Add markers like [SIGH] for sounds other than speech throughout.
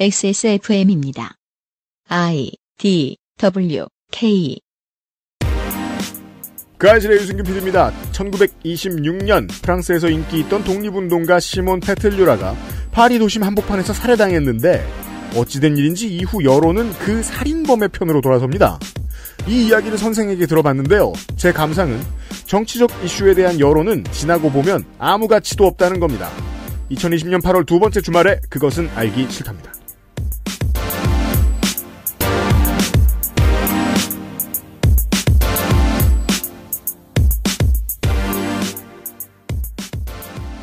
XSFM입니다. I D W K 그 아실의 유승균 PD입니다. 1926년 프랑스에서 인기 있던 독립운동가 시몬 페틀류라가 파리 도심 한복판에서 살해당했는데 어찌된 일인지 이후 여론은 그 살인범의 편으로 돌아섭니다. 이 이야기를 선생에게 들어봤는데요. 제 감상은 정치적 이슈에 대한 여론은 지나고 보면 아무 가치도 없다는 겁니다. 2020년 8월 두 번째 주말에 그것은 알기 싫답니다.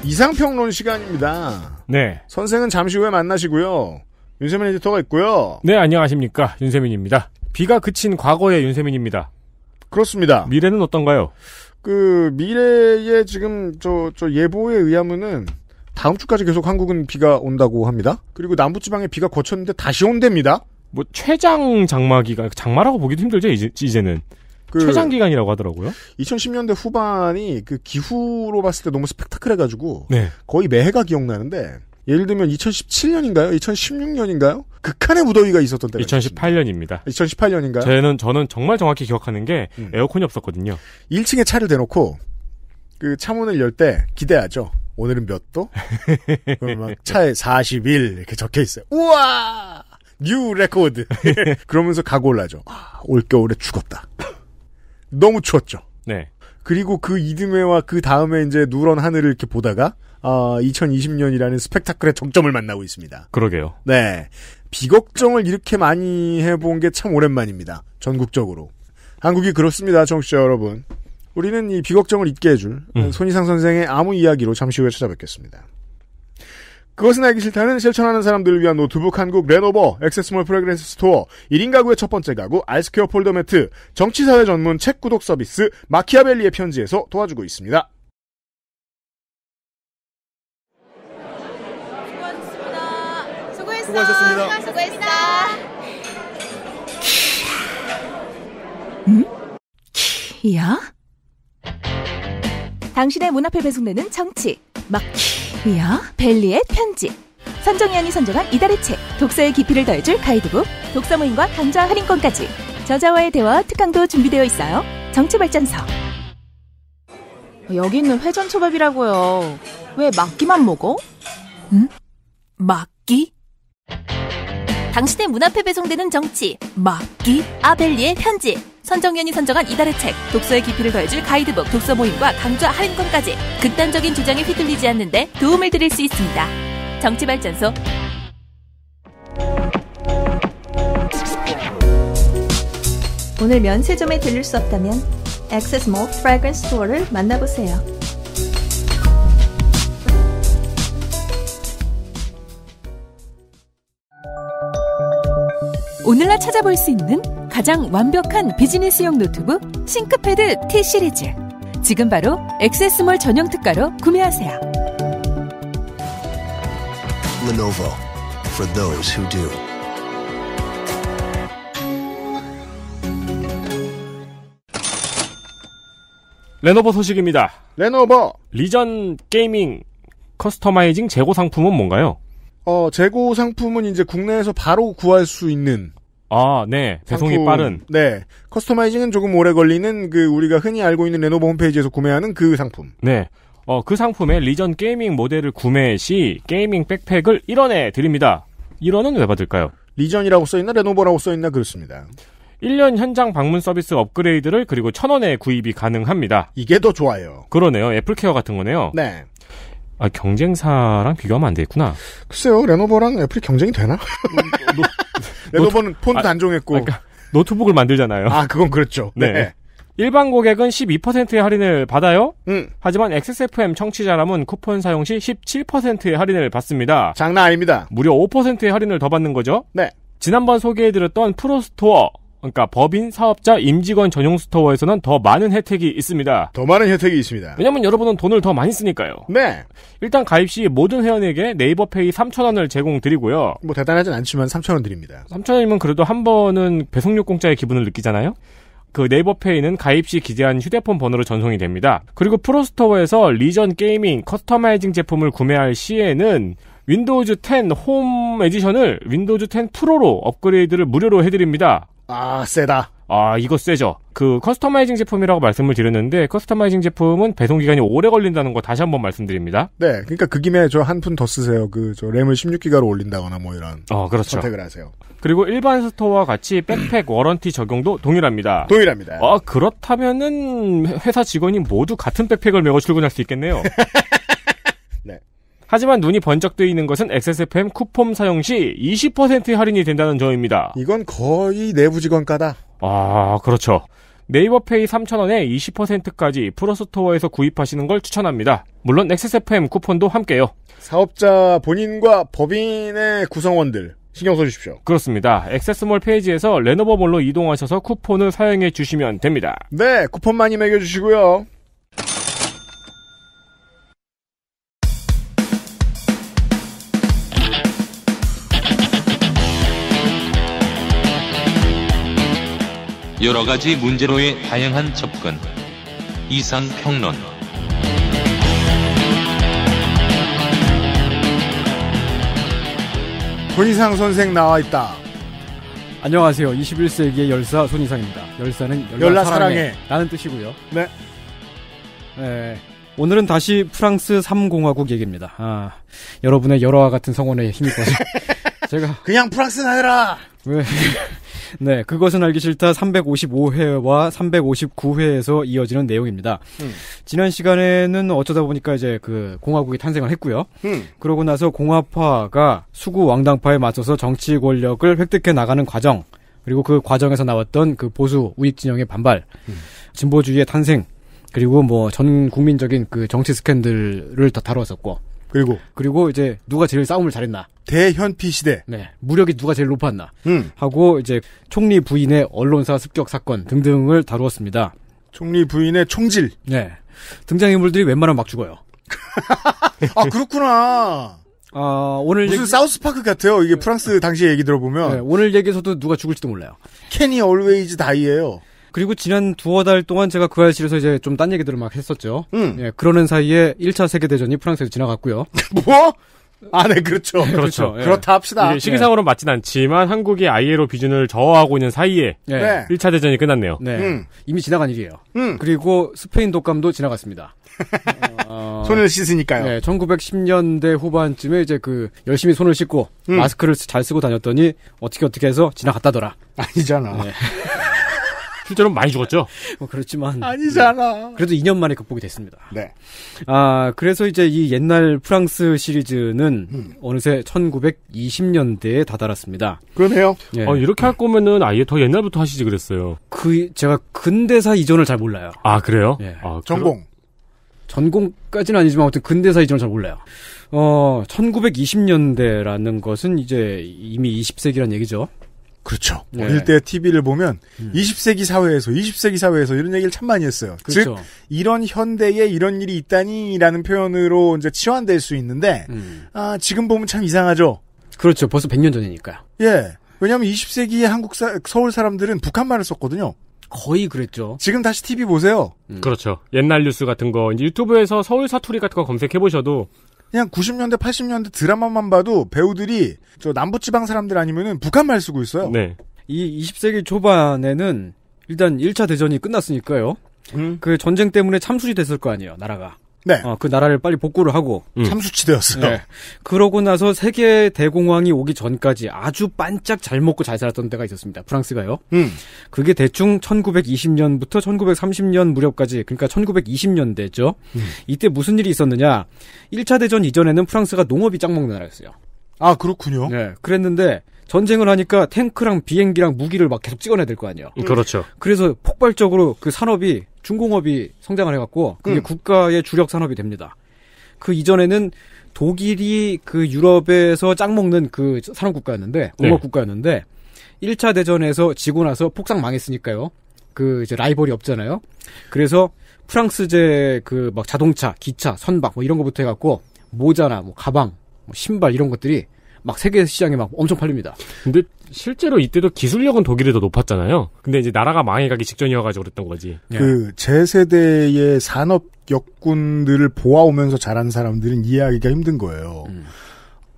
이상평론 시간입니다. 네. 선생은 잠시 후에 만나시고요. 윤세민 에디터가 있고요. 네, 안녕하십니까. 윤세민입니다. 비가 그친 과거의 윤세민입니다. 그렇습니다. 미래는 어떤가요? 그, 미래에 지금 저, 저 예보에 의하면은 다음 주까지 계속 한국은 비가 온다고 합니다. 그리고 남부지방에 비가 거쳤는데 다시 온답니다. 뭐, 최장 장마기가, 장마라고 보기도 힘들죠, 이제, 이제는. 그 최장 기간이라고 하더라고요. 2010년대 후반이 그 기후로 봤을 때 너무 스펙타클해가지고 네. 거의 매해가 기억나는데 예를 들면 2017년인가요? 2016년인가요? 극한의 무더위가 있었던 때 2018년입니다. 2018년인가요? 저는 저는 정말 정확히 기억하는 게 음. 에어컨이 없었거든요. 1층에 차를 대놓고 그 차문을 열 때 기대하죠. 오늘은 몇 도? [LAUGHS] 그러면 차에 41 이렇게 적혀 있어요. 우와! 뉴 레코드. [LAUGHS] 그러면서 가고 아, 올라죠. 올 겨울에 죽었다. 너무 추웠죠. 네. 그리고 그 이듬해와 그 다음에 이제 누런 하늘을 이렇게 보다가 아, 2020년이라는 스펙타클의 정점을 만나고 있습니다. 그러게요. 네. 비 걱정을 이렇게 많이 해본 게 참 오랜만입니다. 전국적으로. 한국이 그렇습니다, 청취자 여러분. 우리는 이비 걱정을 잊게 해줄 음. 손희상 선생의 아무 이야기로 잠시 후에 찾아뵙겠습니다. 그것은 알기 싫다는 실천하는 사람들을 위한 노트북 한국 레노버 액세스몰 프레그랜스 스토어 1인 가구의 첫 번째 가구 알스퀘어 폴더 매트 정치사회 전문 책 구독 서비스 마키아벨리의 편지에서 도와주고 있습니다. 수고하셨습니다. 수고했어. 수고하셨습니다. 수고했어. 키야? 당신의 문 앞에 배송되는 정치 막키 이야 벨리의 편지 선정연이 선정한 이달의 책 독서의 깊이를 더해줄 가이드북 독서 모임과 강좌 할인권까지 저자와의 대화 특강도 준비되어 있어요 정치발전서 여기 있는 회전초밥이라고요 왜 막기만 먹어? 응? 막기? 당신의 문 앞에 배송되는 정치 막기 아벨리의 편지 선정연이 선정한 이달의 책, 독서의 깊이를 더해줄 가이드북, 독서 모임과 강좌 할인권까지 극단적인 주장에 휘둘리지 않는데 도움을 드릴 수 있습니다. 정치발전소 오늘 면세점에 들릴 수 없다면 액세스몰 프라그런스 스토어를 만나보세요. 오늘날 찾아볼 수 있는 가장 완벽한 비즈니스용 노트북 싱크패드 T 시리즈. 지금 바로 액세스몰 전용 특가로 구매하세요. Lenovo for those who do. 레노버 소식입니다. 레노버 리전 게이밍 커스터마이징 재고 상품은 뭔가요? 어, 재고 상품은 이제 국내에서 바로 구할 수 있는 아, 네. 배송이 상품, 빠른. 네. 커스터마이징은 조금 오래 걸리는 그 우리가 흔히 알고 있는 레노버 홈페이지에서 구매하는 그 상품. 네. 어, 그 상품의 리전 게이밍 모델을 구매 시 게이밍 백팩을 1원에 드립니다. 1원은 왜 받을까요? 리전이라고 써있나 레노버라고 써있나 그렇습니다. 1년 현장 방문 서비스 업그레이드를 그리고 1000원에 구입이 가능합니다. 이게 더 좋아요. 그러네요. 애플케어 같은 거네요. 네. 아, 경쟁사랑 비교하면 안 되겠구나. 글쎄요, 레노버랑 애플이 경쟁이 되나? 음, 레노버는 폰도 아, 단종했고. 아, 그러니까 노트북을 만들잖아요. 아, 그건 그렇죠. 네. 네. 일반 고객은 12%의 할인을 받아요. 음. 하지만 XSFM 청취자라면 쿠폰 사용 시 17%의 할인을 받습니다. 장난 아닙니다. 무려 5%의 할인을 더 받는 거죠. 네. 지난번 소개해드렸던 프로스토어 그러니까 법인, 사업자, 임직원 전용 스토어에서는 더 많은 혜택이 있습니다. 더 많은 혜택이 있습니다. 왜냐면 여러분은 돈을 더 많이 쓰니까요. 네. 일단 가입 시 모든 회원에게 네이버페이 3,000원을 제공드리고요. 뭐 대단하진 않지만 3,000원 드립니다. 3,000원이면 그래도 한 번은 배송료 공짜의 기분을 느끼잖아요? 그 네이버페이는 가입 시 기재한 휴대폰 번호로 전송이 됩니다. 그리고 프로스토어에서 리전 게이밍, 커스터마이징 제품을 구매할 시에는 윈도우즈 10 홈 에디션을 윈도우즈 10 프로로 업그레이드를 무료로 해드립니다. 아, 세다. 아, 이거 세죠. 그 커스터마이징 제품이라고 말씀을 드렸는데 커스터마이징 제품은 배송 기간이 오래 걸린다는 거 다시 한 번 말씀드립니다. 네, 그러니까 그 김에 저 한 푼 더 쓰세요. 그 저 램을 16기가로 올린다거나 뭐 이런. 어, 그렇죠. 선택을 하세요. 그리고 일반 스토어와 같이 백팩 워런티 적용도 동일합니다. 동일합니다. 아, 그렇다면은 회사 직원이 모두 같은 백팩을 메고 출근할 수 있겠네요. [LAUGHS] 네. 하지만 눈이 번쩍 뜨이는 것은 XSFM 쿠폰 사용 시 20% 할인이 된다는 점입니다. 이건 거의 내부 직원가다. 아, 그렇죠. 네이버페이 3,000원에 20%까지 프로스토어에서 구입하시는 걸 추천합니다. 물론 XSFM 쿠폰도 함께요. 사업자 본인과 법인의 구성원들 신경 써주십시오. 그렇습니다. 액세스몰 페이지에서 레노버몰로 이동하셔서 쿠폰을 사용해 주시면 됩니다. 네, 쿠폰많이 매겨주시고요. 여러 가지 문제로의 다양한 접근. 이상 평론. 손이상 선생 나와 있다. 안녕하세요. 21세기의 열사 손이상입니다. 열사는 열라, 사랑해. 라는 뜻이고요. 네. 네. 오늘은 다시 프랑스 3공화국 얘기입니다. 아, 여러분의 열화와 같은 성원에 힘입어서 [LAUGHS] 제가 그냥 프랑스나 해라. 왜? 네, 그것은 알기 싫다 355회와 359회에서 이어지는 내용입니다. 음. 지난 시간에는 어쩌다 보니까 이제 그 공화국이 탄생을 했고요. 음. 그러고 나서 공화파가 수구 왕당파에 맞서서 정치 권력을 획득해 나가는 과정, 그리고 그 과정에서 나왔던 그 보수 우익 진영의 반발, 음. 진보주의의 탄생, 그리고 뭐 전 국민적인 그 정치 스캔들을 다 다뤘었고 그리고 그리고 이제 누가 제일 싸움을 잘했나? 대현피 시대. 네. 무력이 누가 제일 높았나? 음. 하고 이제 총리 부인의 언론사 습격 사건 등등을 다루었습니다. 총리 부인의 총질. 네. 등장인물들이 웬만하면 막 죽어요. [LAUGHS] 아 그렇구나. 아 오늘 무슨 얘기... 사우스파크 같아요. 이게 프랑스 당시 얘기 들어보면 네, 오늘 얘기에서도 누가 죽을지도 몰라요. 캐니 얼웨이즈 다이예요. 그리고 지난 두어 달 동안 제가 그아 알실에서 이제 좀 딴 얘기들을 막 했었죠. 음. 예, 그러는 사이에 1차 세계대전이 프랑스에서 지나갔고요. [LAUGHS] 뭐? 아, 네, 그렇죠. 네, 그렇죠. 그렇죠. 예. 그렇다 합시다. 시기상으로는 맞진 않지만 한국이 ILO 비준을 저하하고 있는 사이에 예. 네. 1차 대전이 끝났네요. 네. 음. 이미 지나간 일이에요. 음. 그리고 스페인 독감도 지나갔습니다. [LAUGHS] 어, 손을 씻으니까요. 네, 1910년대 후반쯤에 이제 그 열심히 손을 씻고 음. 마스크를 잘 쓰고 다녔더니 어떻게 어떻게 해서 지나갔다더라. 아니잖아. 네. [LAUGHS] 실제로 많이 죽었죠. 뭐 그렇지만 아니잖아. 네. 그래도 2년 만에 극복이 됐습니다. 네. 아 그래서 이제 이 옛날 프랑스 시리즈는 음. 어느새 1920년대에 다다랐습니다. 그러네요. 예. 어, 이렇게 할 거면은 아예 더 옛날부터 하시지 그랬어요. 그 제가 근대사 이전을 잘 몰라요. 아 그래요? 예. 아, 전공. 전공까지는 아니지만 아무튼 근대사 이전을 잘 몰라요. 어, 1920년대라는 것은 이제 이미 20세기란 얘기죠. 그렇죠. 네. 어릴 때 TV를 보면 음. 20세기 사회에서 20세기 사회에서 이런 얘기를 참 많이 했어요. 그렇죠. 즉 이런 현대에 이런 일이 있다니라는 표현으로 이제 치환될 수 있는데 음. 아, 지금 보면 참 이상하죠. 그렇죠. 벌써 100년 전이니까요. 예. 왜냐하면 20세기의 한국 사, 서울 사람들은 북한말을 썼거든요. 거의 그랬죠. 지금 다시 TV 보세요. 음. 그렇죠. 옛날 뉴스 같은 거 이제 유튜브에서 서울 사투리 같은 거 검색해 보셔도 그냥 90년대, 80년대 드라마만 봐도 배우들이 저 남부지방 사람들 아니면은 북한 말 쓰고 있어요. 네. 이 20세기 초반에는 일단 1차 대전이 끝났으니까요. 음. 그 전쟁 때문에 참수이 됐을 거 아니에요, 나라가. 네. 어, 그 나라를 빨리 복구를 하고 음. 참수치되었어요. 네. 그러고 나서 세계 대공황이 오기 전까지 아주 반짝 잘 먹고 잘 살았던 때가 있었습니다. 프랑스가요. 음. 그게 대충 1920년부터 1930년 무렵까지 그러니까 1920년대죠. 음. 이때 무슨 일이 있었느냐? 1차 대전 이전에는 프랑스가 농업이 짝 먹는 나라였어요. 아, 그렇군요. 네. 그랬는데 전쟁을 하니까 탱크랑 비행기랑 무기를 막 계속 찍어내야 될 거 아니에요. 음. 그렇죠. 그래서 폭발적으로 그 산업이 중공업이 성장을 해갖고 그게 음. 국가의 주력 산업이 됩니다. 그 이전에는 독일이 그 유럽에서 짝 먹는 그 산업 국가였는데 네. 공업 네. 국가였는데 1차 대전에서 지고 나서 폭삭 망했으니까요. 그 이제 라이벌이 없잖아요. 그래서 프랑스제 그 막 자동차, 기차, 선박 뭐 이런 거부터 해갖고 모자나 뭐 가방, 뭐 신발 이런 것들이 막 세계 시장에 막 엄청 팔립니다. 근데 실제로 이때도 기술력은 독일이 더 높았잖아요. 근데 이제 나라가 망해가기 직전이어가지고 그랬던 거지. 예. 그제 세대의 산업 역군들을 보아오면서 자란 사람들은 이해하기가 힘든 거예요. 음.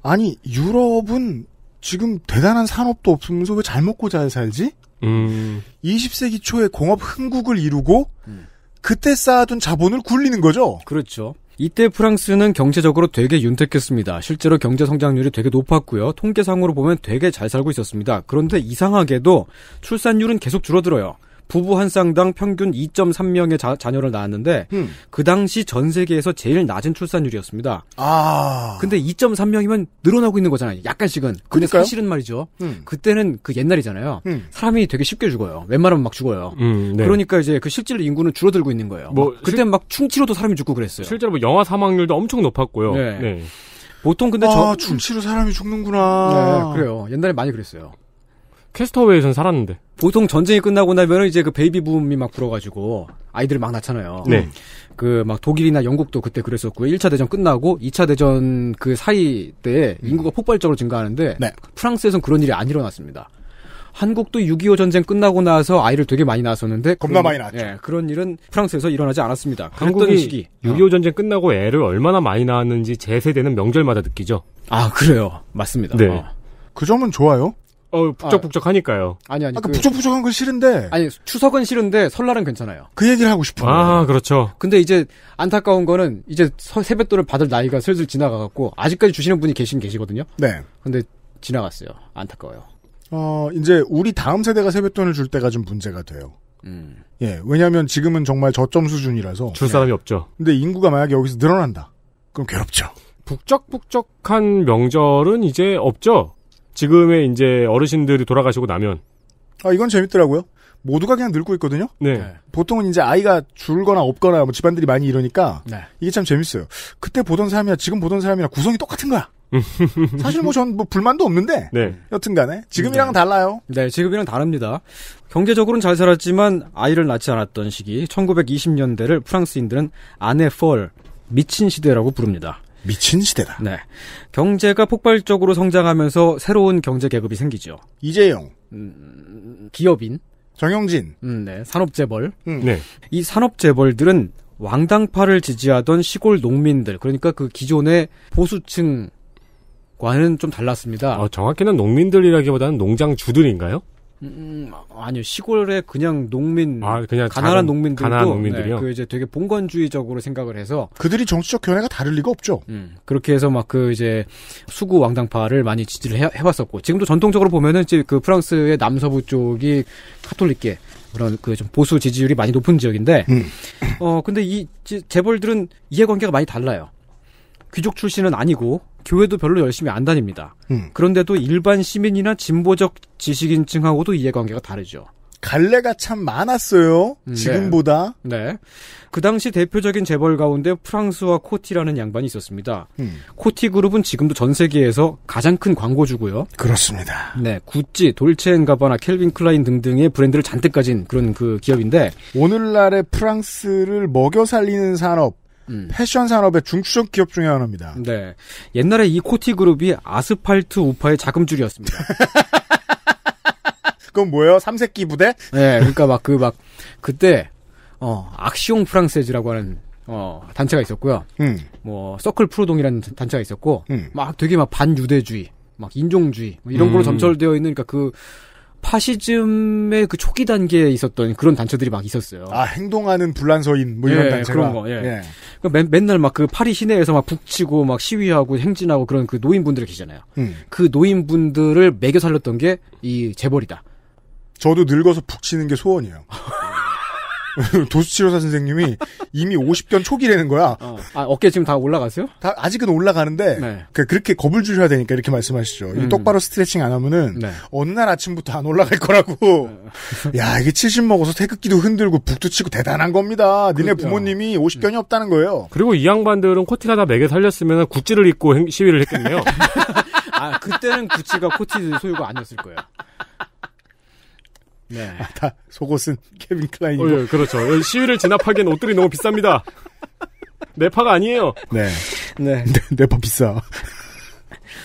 아니 유럽은 지금 대단한 산업도 없으면서 왜 잘 먹고 잘 살지? 음. 20세기 초에 공업 흥국을 이루고 음. 그때 쌓아둔 자본을 굴리는 거죠. 그렇죠. 이때 프랑스는 경제적으로 되게 윤택했습니다. 실제로 경제 성장률이 되게 높았고요. 통계상으로 보면 되게 잘 살고 있었습니다. 그런데 이상하게도 출산율은 계속 줄어들어요. 부부 한 쌍당 평균 2.3명의 자, 녀를 낳았는데 음. 그 당시 전 세계에서 제일 낮은 출산율이었습니다. 아. 근데 2.3명이면 늘어나고 있는 거잖아요. 약간씩은. 근데 그니까요 사실은 말이죠. 음. 그때는 그 옛날이잖아요. 음. 사람이 되게 쉽게 죽어요. 웬만하면 막 죽어요. 음, 네. 그러니까 이제 그 실제로 인구는 줄어들고 있는 거예요. 뭐 그때 막 충치로도 사람이 죽고 그랬어요. 실제로 뭐 영아 사망률도 엄청 높았고요. 네. 네. 보통 근데 아, 저 충치로 사람이 죽는구나. 네, 그래요. 옛날에 많이 그랬어요. 캐스터웨이에서는 살았는데. 보통 전쟁이 끝나고 나면은 이제 그 베이비 붐이 막 불어가지고 아이들을 막 낳잖아요. 네. 그 막 독일이나 영국도 그때 그랬었고요. 1차 대전 끝나고 2차 대전 그 사이 때에 음. 인구가 폭발적으로 증가하는데 네. 프랑스에선 그런 일이 안 일어났습니다. 한국도 6.25 전쟁 끝나고 나서 아이를 되게 많이 낳았었는데 겁나 그런, 많이 낳았죠. 예, 그런 일은 프랑스에서 일어나지 않았습니다. 한국이 시기. 6.25 어. 전쟁 끝나고 애를 얼마나 많이 낳았는지 제 세대는 명절마다 느끼죠. 아 그래요, 맞습니다. 네. 어. 그 점은 좋아요. 어, 북적북적하니까요. 아니, 아니. 아까 그... 북적북적한 건 싫은데. 아니, 추석은 싫은데 설날은 괜찮아요. 그 얘기를 하고 싶어요. 아, 그렇죠. 근데 이제 안타까운 거는 이제 세뱃돈을 받을 나이가 슬슬 지나가갖고 아직까지 주시는 분이 계신 계시거든요. 네. 근데 지나갔어요. 안타까워요. 어, 이제 우리 다음 세대가 세뱃돈을 줄 때가 좀 문제가 돼요. 음. 예, 왜냐면 하 지금은 정말 저점 수준이라서. 줄 사람이 예. 없죠. 근데 인구가 만약에 여기서 늘어난다. 그럼 괴롭죠. 북적북적한 명절은 이제 없죠. 지금의 이제 어르신들이 돌아가시고 나면 아 이건 재밌더라고요. 모두가 그냥 늙고 있거든요. 네. 네. 보통은 이제 아이가 줄거나 없거나 뭐 집안들이 많이 이러니까 네. 이게 참 재밌어요. 그때 보던 사람이야 지금 보던 사람이랑 구성이 똑같은 거야. [LAUGHS] 사실 뭐 전뭐 뭐 불만도 없는데 네. 여튼간에 지금이랑 네. 달라요. 네, 지금이랑 다릅니다. 경제적으로는 잘 살았지만 아이를 낳지 않았던 시기 1920년대를 프랑스인들은 아네폴 미친 시대라고 부릅니다. 미친 시대다. 네. 경제가 폭발적으로 성장하면서 새로운 경제 계급이 생기죠. 이재용. 음, 기업인. 정영진. 음, 네. 산업재벌. 음. 네. 이 산업재벌들은 왕당파를 지지하던 시골 농민들, 그러니까 그 기존의 보수층과는 좀 달랐습니다. 어, 정확히는 농민들이라기보다는 농장주들인가요? 음, 음, 아니요 시골에 그냥 농민, 아, 그냥 가난한 농민들도 가난한 농민들이요? 네, 그 이제 되게 봉건주의적으로 생각을 해서 그들이 정치적 견해가 다를 리가 없죠. 음, 그렇게 해서 막 그 이제 수구 왕당파를 많이 지지를 해, 해왔었고 지금도 전통적으로 보면은 이제 그 프랑스의 남서부 쪽이 카톨릭계 그런 그 좀 보수 지지율이 많이 높은 지역인데 음. 어 근데 이 재벌들은 이해관계가 많이 달라요. 귀족 출신은 아니고 교회도 별로 열심히 안 다닙니다. 음. 그런데도 일반 시민이나 진보적 지식인층하고도 이해관계가 다르죠. 갈래가 참 많았어요. 음, 지금보다. 네. 네. 그 당시 대표적인 재벌 가운데 프랑스와 코티라는 양반이 있었습니다. 음. 코티 그룹은 지금도 전 세계에서 가장 큰 광고주고요. 그렇습니다. 네. 구찌, 돌체앤가바나, 켈빈 클라인 등등의 브랜드를 잔뜩 가진 그런 그 기업인데 오늘날의 프랑스를 먹여 살리는 산업 음. 패션 산업의 중추적 기업 중의 하나입니다. 네. 옛날에 이 코티 그룹이 아스팔트 우파의 자금줄이었습니다. [LAUGHS] 그건 뭐예요? 삼색기 부대? 네, 그러니까 막 그 막 그, 때 어, 악시옹 프랑세즈라고 하는 어, 단체가 있었고요. 음. 뭐 서클 프로동이라는 단체가 있었고 음. 막 되게 막 반유대주의, 막 인종주의 뭐 이런 걸로 음. 점철되어 있는 그러니까 그 파시즘의 그 초기 단계에 있었던 그런 단체들이 막 있었어요. 아 행동하는 불란서인 뭐 이런 예, 단체가 그런 거. 예. 예. 그 맨, 맨날 막 그 파리 시내에서 막 북치고 막 시위하고 행진하고 그런 그 노인분들 계시잖아요. 음. 그 노인분들을 매겨 살렸던 게 이 재벌이다. 저도 늙어서 북치는 게 소원이에요. [LAUGHS] [LAUGHS] 도수치료사 선생님이 이미 50견 초기라는 거야. 어. 아, 어깨 지금 다 올라갔어요? 다 아직은 올라가는데 네. 그, 렇게 겁을 주셔야 되니까 이렇게 말씀하시죠. 음. 똑바로 스트레칭 안 하면은 네. 어느 날 아침부터 안 올라갈 거라고. 네. 야 이게 70 먹어서 태극기도 흔들고 북도 치고 대단한 겁니다. 니네 부모님이 50견이 없다는 거예요. 그리고 이 양반들은 코티가 다 매개 살렸으면 구찌를 입고 시위를 했겠네요. [LAUGHS] 아 그때는 구찌가 코티 소유가 아니었을 거예요. 네. 아, 다 속옷은 [LAUGHS] 케빈 클라인이고. 어, 예, 그렇죠. 예, 시위를 진압하기엔 옷들이 너무 비쌉니다. 네파가 아니에요. 네. 네. [LAUGHS] 네파 비싸.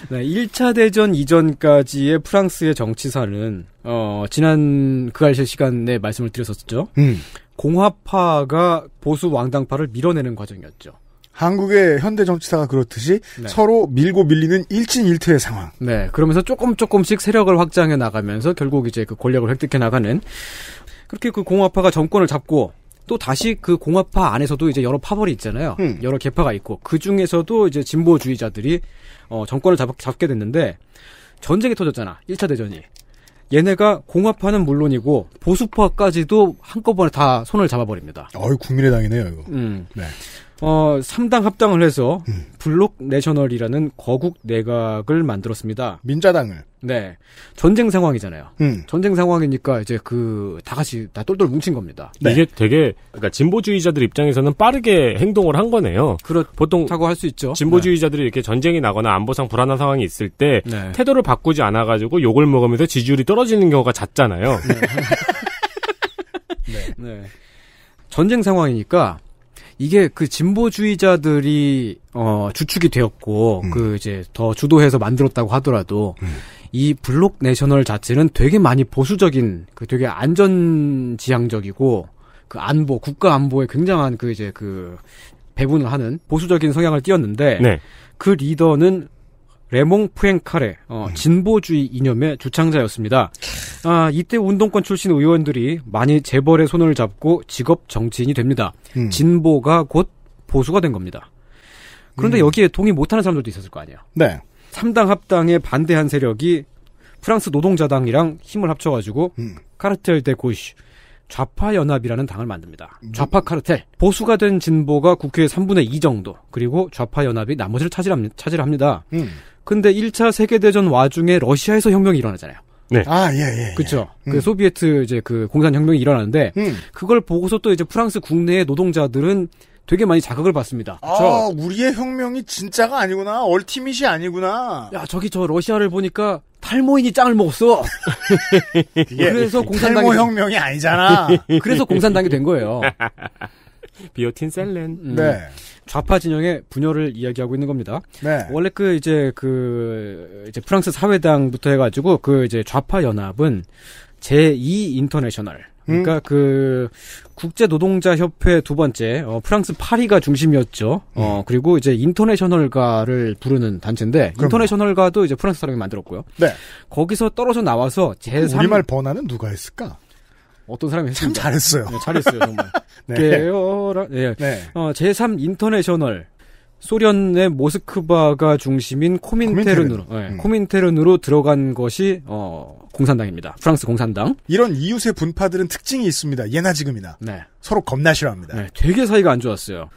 네, 1차 대전 이전까지의 프랑스의 정치사는 어, 지난 그알실 시간에 말씀을 드렸었죠. 음. 공화파가 보수 왕당파를 밀어내는 과정이었죠. 한국의 현대 정치사가 그렇듯이 네. 서로 밀고 밀리는 일진일퇴의 상황. 네. 그러면서 조금 조금씩 세력을 확장해 나가면서 결국 이제 그 권력을 획득해 나가는 그렇게 그 공화파가 정권을 잡고 또 다시 그 공화파 안에서도 이제 여러 파벌이 있잖아요. 음. 여러 개파가 있고 그 중에서도 이제 진보주의자들이 어 정권을 잡, 잡게 됐는데 전쟁이 터졌잖아. 1차 대전이. 얘네가 공화파는 물론이고 보수파까지도 한꺼번에 다 손을 잡아버립니다. 어이 국민의당이네요 이거. 음. 네. 어, 3당 합당을 해서 음. 블록 내셔널이라는 거국 내각을 만들었습니다. 민자당을. 네. 전쟁 상황이잖아요. 음. 전쟁 상황이니까 이제 그 다 같이 다 똘똘 뭉친 겁니다. 네. 이게 되게 그러니까 진보주의자들 입장에서는 빠르게 행동을 한 거네요. 그렇 보통 타고 할 수 있죠. 진보주의자들이 네. 이렇게 전쟁이 나거나 안보상 불안한 상황이 있을 때 네. 태도를 바꾸지 않아 가지고 욕을 먹으면서 지지율이 떨어지는 경우가 잦잖아요. 네. [LAUGHS] 네. 네. 전쟁 상황이니까 이게 그 진보주의자들이 어 주축이 되었고 음. 그 이제 더 주도해서 만들었다고 하더라도 음. 이 블록 내셔널 자체는 되게 많이 보수적인 그 되게 안전 지향적이고 그 안보 국가 안보에 굉장한 그 이제 그 배분을 하는 보수적인 성향을 띄었는데 네. 그 리더는 레몽 프랭카레 어, 음. 진보주의 이념의 주창자였습니다. 아, 이때 운동권 출신 의원들이 많이 재벌의 손을 잡고 직업 정치인이 됩니다. 음. 진보가 곧 보수가 된 겁니다. 그런데 음. 여기에 동의 못하는 사람들도 있었을 거 아니에요. 네. 3당 합당에 반대한 세력이 프랑스 노동자당이랑 힘을 합쳐가지고 음. 카르텔 데 고시 좌파 연합이라는 당을 만듭니다. 음. 좌파 카르텔. 보수가 된 진보가 국회의 3분의 2 정도, 그리고 좌파 연합이 나머지를 차지합니다. 차지합니다. 음. 근데 1차 세계대전 와중에 러시아에서 혁명이 일어나잖아요. 네. 아, 예, 예. 예. 그쵸. 음. 그 소비에트 이제 그 공산혁명이 일어나는데, 음. 그걸 보고서 또 이제 프랑스 국내의 노동자들은 되게 많이 자극을 받습니다. 아, 우리의 혁명이 진짜가 아니구나. 얼티밋이 아니구나. 야, 저기 저 러시아를 보니까 탈모인이 짱을 먹었어. [LAUGHS] 그래서 공산당이. 탈모 혁명이 아니잖아. [LAUGHS] 그래서 공산당이 된 거예요. [LAUGHS] 비오틴 셀렌. 네. 음. 네. 좌파 진영의 분열을 이야기하고 있는 겁니다. 네. 원래 그 이제 그 이제 프랑스 사회당부터 해가지고 그 이제 좌파 연합은 제2 인터내셔널 그러니까 음. 그 국제 노동자 협회 두 번째 어, 프랑스 파리가 중심이었죠. 어, 음. 어 그리고 이제 인터내셔널가를 부르는 단체인데 그럼요. 인터내셔널가도 이제 프랑스 사람이 만들었고요. 네. 거기서 떨어져 나와서 제3 그 우리말 번화는 누가 했을까? 어떤 사람이 했습니다. 참 잘했어요. 네, 잘했어요, 정말. [LAUGHS] 네. 깨어라. 네. 예. 네. 어, 제3 인터내셔널. 소련의 모스크바가 중심인 코민테른으로 코민테른. 네, 예, 음. 코민테른으로 들어간 것이 어, 공산당입니다. 프랑스 공산당. 이런 이웃의 분파들은 특징이 있습니다. 예나 지금이나. 네. 서로 겁나 싫어합니다. 네, 되게 사이가 안 좋았어요.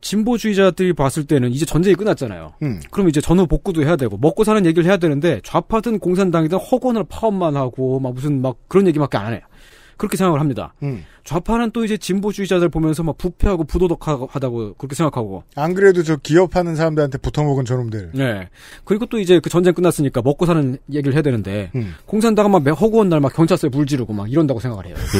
진보주의자들이 봤을 때는 이제 전쟁이 끝났잖아요. 음. 그럼 이제 전후 복구도 해야 되고 먹고 사는 얘기를 해야 되는데 좌파든 공산당이든 허권을 파업만 하고 막 무슨 막 그런 얘기밖에 안 해요. 그렇게 생각을 합니다. 음. 좌파는 또 이제 진보주의자들 보면서 막 부패하고 부도덕하다고 그렇게 생각하고. 안 그래도 저 기업하는 사람들한테 붙어먹은 저놈들. 네. 그리고 또 이제 그 전쟁 끝났으니까 먹고 사는 얘기를 해야 되는데 음. 공산당은 막 허구한 날 막 경찰서에 불 지르고 막 이런다고 생각을 해요. 네.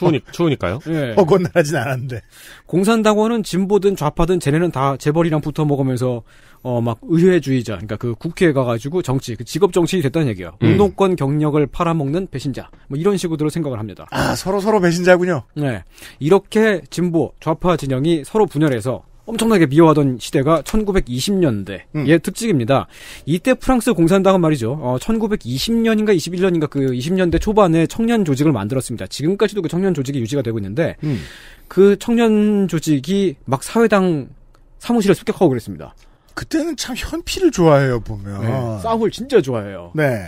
추우니, 추우니까요. 예. 어긋나진 않았는데. 공산당원은 진보든 좌파든 쟤네는 다 재벌이랑 붙어 먹으면서 어 막 의회주의자, 그러니까 그 국회에 가가지고 정치, 그 직업 정치인이 됐다는 얘기예요. 음. 운동권 경력을 팔아먹는 배신자, 뭐 이런 식으로 생각을 합니다. 아 서로 서로 배신자군요. 네, 이렇게 진보, 좌파 진영이 서로 분열해서 엄청나게 미워하던 시대가 1920년대의 음. 특징입니다. 이때 프랑스 공산당은 말이죠. 어, 1920년인가 21년인가 그 20년대 초반에 청년 조직을 만들었습니다. 지금까지도 그 청년 조직이 유지가 되고 있는데 음. 그 청년 조직이 막 사회당 사무실에 습격하고 그랬습니다. 그때는 참 현피를 좋아해요 보면 네, 싸움을 진짜 좋아해요. 네.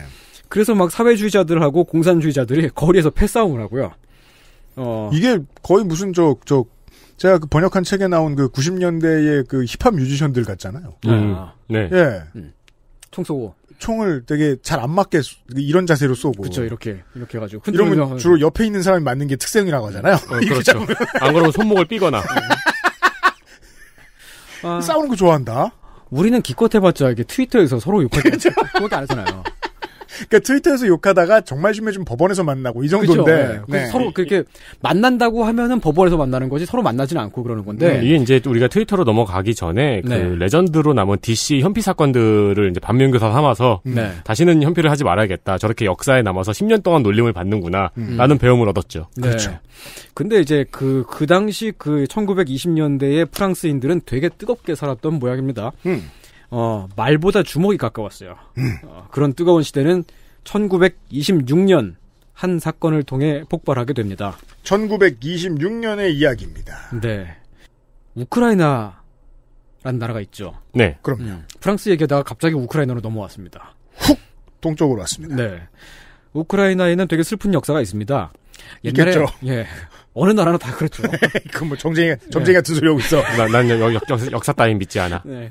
그래서 막 사회주의자들하고 공산주의자들이 거리에서 패싸움을 하고요. 어 이게 거의 무슨 저저 저 제가 그 번역한 책에 나온 그 90년대의 그 힙합 뮤지션들 같잖아요. 음. 아. 네. 예. 음. 총 쏘고. 총을 되게 잘 안 맞게 이런 자세로 쏘고. 그렇죠. 이렇게 이렇게 가지고. 이러면 흔들 주로 옆에 있는 사람이 맞는 게 특성이라고 하잖아요. 어, 그렇죠. 안 그러면 손목을 삐거나. 음. 아. 싸우는 거 좋아한다. 우리는 기껏 해봤자 이게 트위터에서 서로 욕할 때 그것도 안 하잖아요. 그러니까 트위터에서 욕하다가 정말 심해지 법원에서 만나고 이 정도인데 그렇죠. 네. 서로 그렇게 만난다고 하면은 법원에서 만나는 거지 서로 만나지는 않고 그러는 건데 음, 이게 이제 우리가 트위터로 넘어가기 전에 그 네. 레전드로 남은 DC 현피 사건들을 이제 반면교사 삼아서 음. 네. 다시는 현피를 하지 말아야겠다 저렇게 역사에 남아서 10년 동안 놀림을 받는구나라는 음. 배움을 얻었죠. 그렇죠. 근데 이제 그그 그 당시 그 1920년대의 프랑스인들은 되게 뜨겁게 살았던 모양입니다. 음. 어, 말보다 주먹이 가까웠어요. 음. 어, 그런 뜨거운 시대는 1926년 한 사건을 통해 폭발하게 됩니다. 1926년의 이야기입니다. 네. 우크라이나라는 나라가 있죠. 네. 그럼요. 음, 프랑스 얘기하다가 갑자기 우크라이나로 넘어왔습니다. 훅! 동쪽으로 왔습니다. 네. 우크라이나에는 되게 슬픈 역사가 있습니다. 옛날에 있겠죠. 예. 어느 나라나 다 그렇죠. 그뭐 정쟁이 정쟁 같은 소리 하고 있어. 난, 난 역, 역, 역, 역사 따위 믿지 않아. 네.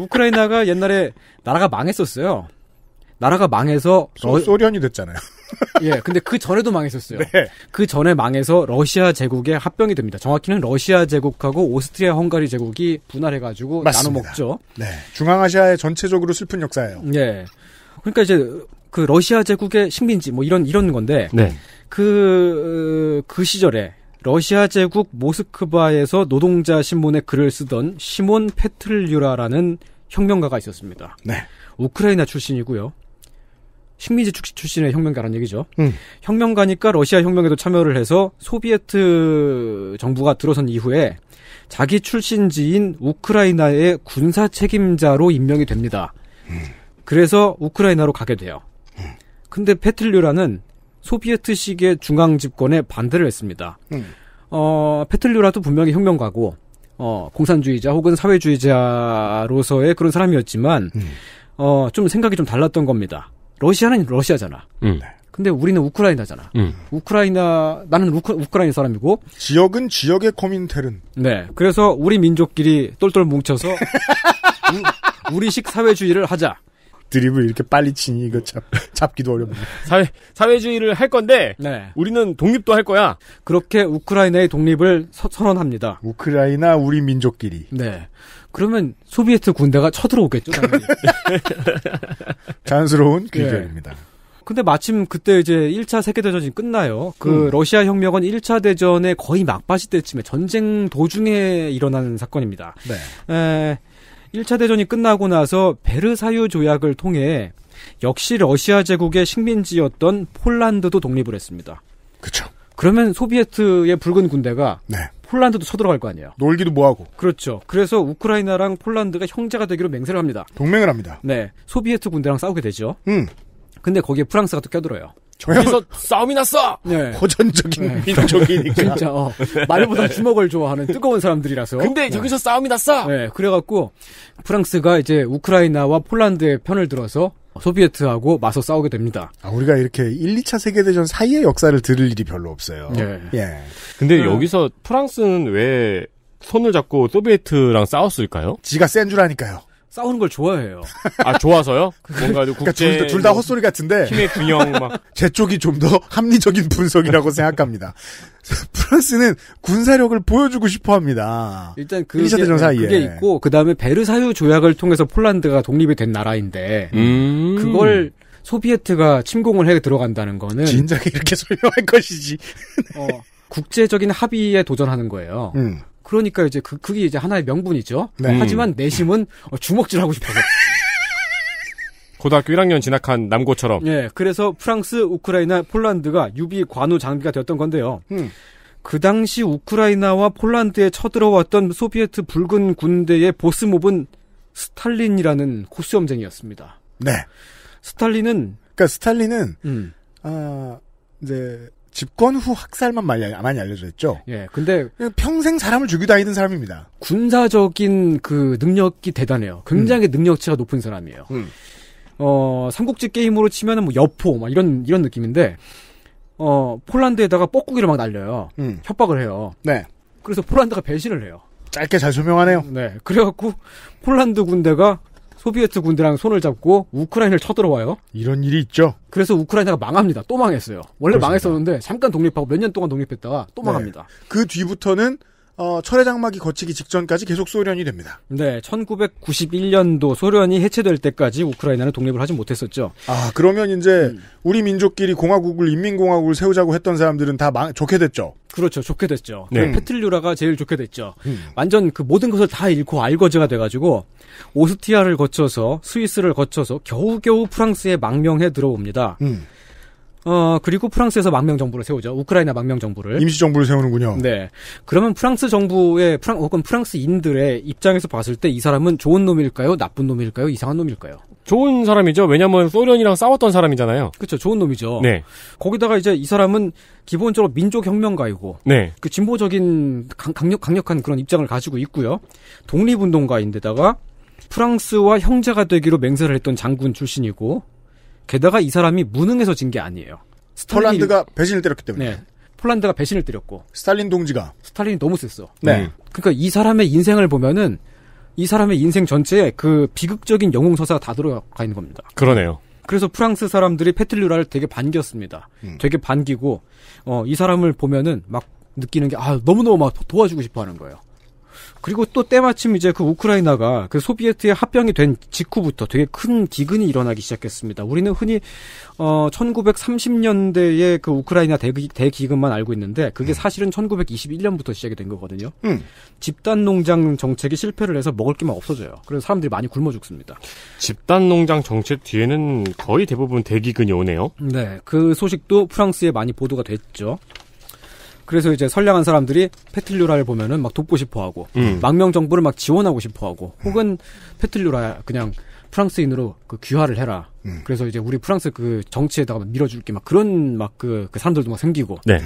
우크라이나가 옛날에 나라가 망했었어요. 나라가 망해서 소, 러... 소련이 됐잖아요. [LAUGHS] 예, 근데 그 전에도 망했었어요. 네. 그 전에 망해서 러시아 제국의 합병이 됩니다. 정확히는 러시아 제국하고 오스트리아 헝가리 제국이 분할해가지고 나눠 먹죠. 네, 중앙아시아의 전체적으로 슬픈 역사예요. 예, 그러니까 이제 그 러시아 제국의 식민지 뭐 이런 이런 건데 네. 그그 어, 그 시절에 러시아 제국 모스크바에서 노동자 신문에 글을 쓰던 시몬 페틀류라라는 혁명가가 있었습니다. 네. 우크라이나 출신이고요. 식민지 출신의 혁명가란 얘기죠. 음. 혁명가니까 러시아 혁명에도 참여를 해서 소비에트 정부가 들어선 이후에 자기 출신지인 우크라이나의 군사 책임자로 임명이 됩니다. 음. 그래서 우크라이나로 가게 돼요. 음. 근데 페틀류라는 소비에트식의 중앙 집권에 반대를 했습니다. 음. 어, 페틀류라도 분명히 혁명가고 어, 공산주의자 혹은 사회주의자로서의 그런 사람이었지만 음. 어, 좀 생각이 좀 달랐던 겁니다. 러시아는 러시아잖아. 음. 네. 근데 우리는 우크라이나잖아. 음. 우크라이나 나는 우크, 우크라이나 사람이고 지역은 지역의 코민텔은. 네. 그래서 우리 민족끼리 똘똘 뭉쳐서 [LAUGHS] 우, 우리식 사회주의를 하자. 드립을 이렇게 빨리 치니 이거 참 잡기도 어렵네. 사회 사회주의를 할 건데 네. 우리는 독립도 할 거야. 그렇게 우크라이나의 독립을 서, 선언합니다. 우크라이나 우리 민족끼리. 네. 그러면 소비에트 군대가 쳐들어오겠죠. [LAUGHS] 자연스러운 네. 귀결입니다. 네. 근데 마침 그때 이제 1차 세계대전이 끝나요. 그 음. 러시아 혁명은 1차 대전의 거의 막바지 때쯤에 전쟁 도중에 일어나는 사건입니다. 네. 에, 1차 대전이 끝나고 나서 베르사유 조약을 통해 역시 러시아 제국의 식민지였던 폴란드도 독립을 했습니다. 그렇죠. 그러면 소비에트의 붉은 군대가 네. 폴란드도 쳐들어갈 거 아니에요. 놀기도 뭐하고. 그렇죠. 그래서 우크라이나랑 폴란드가 형제가 되기로 맹세를 합니다. 동맹을 합니다. 네. 소비에트 군대랑 싸우게 되죠. 음. 근데 거기에 프랑스가 또 껴들어요. 저기서 싸움이 났어. 네. 호전적인 네. 민족이니까. 진짜 어, 말보다 주먹을 좋아하는 뜨거운 사람들이라서. 근데 여기서 네. 싸움이 났어. 네, 그래갖고 프랑스가 이제 우크라이나와 폴란드의 편을 들어서 소비에트하고 맞서 싸우게 됩니다. 아, 우리가 이렇게 1, 2차 세계대전 사이의 역사를 들을 일이 별로 없어요. 네. 예. 근데 음. 여기서 프랑스는 왜 손을 잡고 소비에트랑 싸웠을까요? 지가 센 줄 아니까요. 싸우는 걸 좋아해요. 아 좋아서요? 뭔가 그러니까 국제 그러니까 둘다 뭐, 헛소리 같은데 힘의 균형 막 제 [LAUGHS] 쪽이 좀 더 합리적인 분석이라고 [LAUGHS] 생각합니다. 프랑스는 군사력을 보여주고 싶어합니다. 일단 그게, 네, 그게 예. 있고 그 다음에 베르사유 조약을 통해서 폴란드가 독립이 된 나라인데 음. 그걸 소비에트가 침공을 해 들어간다는 거는 진작에 이렇게 [LAUGHS] 설명할 것이지. 어, 국제적인 합의에 도전하는 거예요. 음. 그러니까 이제 그, 그게 이제 하나의 명분이죠. 네. 음. 하지만 내심은 어, 주먹질 하고 싶어서. [LAUGHS] 고등학교 1학년 진학한 남고처럼. 예, 그래서 프랑스, 우크라이나, 폴란드가 유비 관우 장비가 되었던 건데요. 음. 그 당시 우크라이나와 폴란드에 쳐들어왔던 소비에트 붉은 군대의 보스몹은 스탈린이라는 코수염쟁이였습니다. 네. 스탈린은 그니까 스탈린은 음. 아 이제 집권 후 학살만 많이, 많이 알려져 있죠. 예, 근데 평생 사람을 죽이 다니는 사람입니다. 군사적인 그 능력이 대단해요. 굉장히 음. 능력치가 높은 사람이에요. 음. 어 삼국지 게임으로 치면은 뭐 여포 막 이런 이런 느낌인데 어 폴란드에다가 뻐꾸기를 막 날려요. 음. 협박을 해요. 네. 그래서 폴란드가 배신을 해요. 짧게 잘 설명하네요. 네. 그래갖고 폴란드 군대가 소비에트 군대랑 손을 잡고 우크라이나를 쳐들어와요. 이런 일이 있죠. 그래서 우크라이나가 망합니다. 또 망했어요. 원래 그렇습니다. 망했었는데 잠깐 독립하고 몇 년 동안 독립했다가 또 네. 망합니다. 네. 그 뒤부터는 어, 철의 장막이 거치기 직전까지 계속 소련이 됩니다. 네, 1991년도 소련이 해체될 때까지 우크라이나는 독립을 하지 못했었죠. 아, 그러면 이제 음. 우리 민족끼리 공화국을 인민공화국을 세우자고 했던 사람들은 다 망, 좋게 됐죠. 그렇죠, 좋게 됐죠. 네. 그 페틀류라가 제일 좋게 됐죠. 음. 완전 그 모든 것을 다 잃고 알거지가 돼가지고 오스티아를 거쳐서 스위스를 거쳐서 겨우겨우 프랑스에 망명해 들어옵니다. 음. 어, 그리고 프랑스에서 망명 정부를 세우죠. 우크라이나 망명 정부를. 임시 정부를 세우는군요. 네. 그러면 프랑스 정부의 프랑 혹은 프랑스인들의 입장에서 봤을 때 이 사람은 좋은 놈일까요? 나쁜 놈일까요? 이상한 놈일까요? 좋은 사람이죠. 왜냐면 소련이랑 싸웠던 사람이잖아요. 그렇죠. 좋은 놈이죠. 네. 거기다가 이제 이 사람은 기본적으로 민족 혁명가이고 네. 그 진보적인 강력 강력한 그런 입장을 가지고 있고요. 독립운동가인데다가 프랑스와 형제가 되기로 맹세를 했던 장군 출신이고 게다가 이 사람이 무능해서 진 게 아니에요. 스탈린이... 폴란드가 배신을 때렸기 때문에. 네. 폴란드가 배신을 때렸고. 스탈린 동지가. 스탈린이 너무 셌어. 네. 음. 그러니까 이 사람의 인생을 보면은 이 사람의 인생 전체에 그 비극적인 영웅 서사가 다 들어가 있는 겁니다. 그러네요. 그래서 프랑스 사람들이 페틀류라를 되게 반겼습니다. 음. 되게 반기고 어, 이 사람을 보면은 막 느끼는 게 아 너무너무 막 도와주고 싶어 하는 거예요. 그리고 또 때마침 이제 그 우크라이나가 그 소비에트에 합병이 된 직후부터 되게 큰 기근이 일어나기 시작했습니다. 우리는 흔히 어1 9 3 0년대에그 우크라이나 대기, 대기근만 알고 있는데 그게 음. 사실은 1921년부터 시작이 된 거거든요. 음. 집단 농장 정책이 실패를 해서 먹을 게만 없어져요. 그래서 사람들이 많이 굶어 죽습니다. 집단 농장 정책 뒤에는 거의 대부분 대기근이 오네요. 네, 그 소식도 프랑스에 많이 보도가 됐죠. 그래서 이제 선량한 사람들이 페틀류라를 보면은 막 돕고 싶어하고 음. 망명 정부를 막 지원하고 싶어하고 음. 혹은 페틀류라 그냥 프랑스인으로 그 귀화를 해라. 음. 그래서 이제 우리 프랑스 그 정치에다가 밀어줄게 막 그런 막 그 그 사람들도 막 생기고. 네.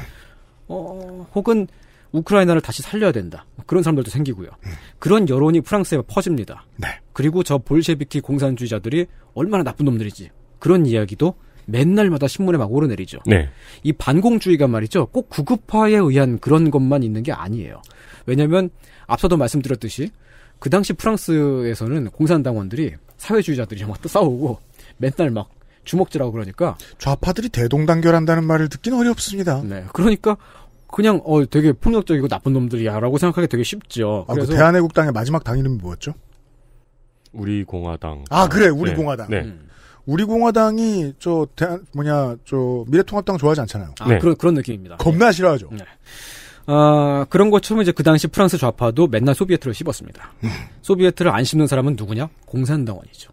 어 혹은 우크라이나를 다시 살려야 된다. 그런 사람들도 생기고요. 음. 그런 여론이 프랑스에 퍼집니다. 네. 그리고 저 볼셰비키 공산주의자들이 얼마나 나쁜 놈들이지. 그런 이야기도 맨날마다 신문에 막 오르내리죠. 네. 이 반공주의가 말이죠. 꼭 구급화에 의한 그런 것만 있는 게 아니에요. 왜냐면 앞서도 말씀드렸듯이 그 당시 프랑스에서는 공산당원들이 사회주의자들이랑 또 싸우고 맨날 막 주먹질하고 그러니까 좌파들이 대동단결한다는 말을 듣기는 어렵습니다. 네, 그러니까 그냥 어 되게 폭력적이고 나쁜 놈들이야라고 생각하기 되게 쉽죠. 아, 그 그래서 대한애국당의 마지막 당 이름이 뭐였죠? 우리 공화당. 아 그래, 우리 네. 공화당. 네. 음. 우리 공화당이 저 대한, 뭐냐 저 미래통합당 좋아하지 않잖아요. 아, 네. 그런 그런 느낌입니다. 겁나 싫어하죠. 네. 아 그런 것처럼 이제 그 당시 프랑스 좌파도 맨날 소비에트를 씹었습니다. 음. 소비에트를 안 씹는 사람은 누구냐? 공산당원이죠.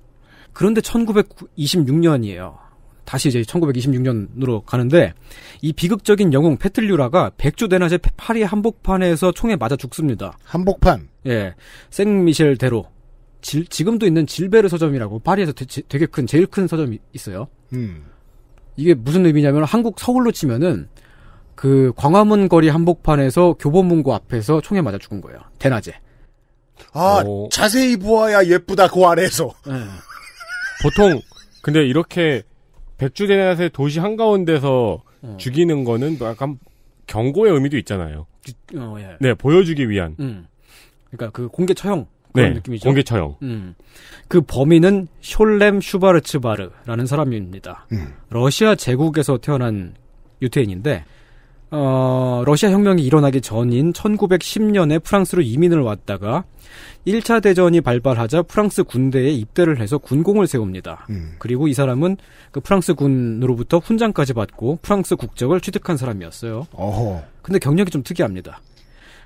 그런데 1926년이에요. 다시 이제 1926년으로 가는데 이 비극적인 영웅 페틀류라가 백주 대낮에 파리 한복판에서 총에 맞아 죽습니다. 한복판. 예, 생미셸 대로 질, 지금도 있는 질베르 서점이라고 파리에서 되, 되게 큰 제일 큰 서점이 있어요. 음. 이게 무슨 의미냐면 한국 서울로 치면은 그 광화문 거리 한복판에서 교보문고 앞에서 총에 맞아 죽은 거예요. 대낮에. 아 어... 자세히 보아야 예쁘다 그래에서 네. 보통 근데 이렇게 백주대낮에 도시 한가운데서 어. 죽이는 거는 약간 경고의 의미도 있잖아요. 어, 예. 네 보여주기 위한. 음. 그러니까 그 공개 처형. 그런 네, 느낌이죠. 공개 처형. 음. 그 범인은 숄렘 슈바르츠바르라는 사람입니다. 음. 러시아 제국에서 태어난 유태인인데 어, 러시아 혁명이 일어나기 전인 1910년에 프랑스로 이민을 왔다가 1차 대전이 발발하자 프랑스 군대에 입대를 해서 군공을 세웁니다. 음. 그리고 이 사람은 그 프랑스 군으로부터 훈장까지 받고 프랑스 국적을 취득한 사람이었어요. 어허. 근데 경력이 좀 특이합니다.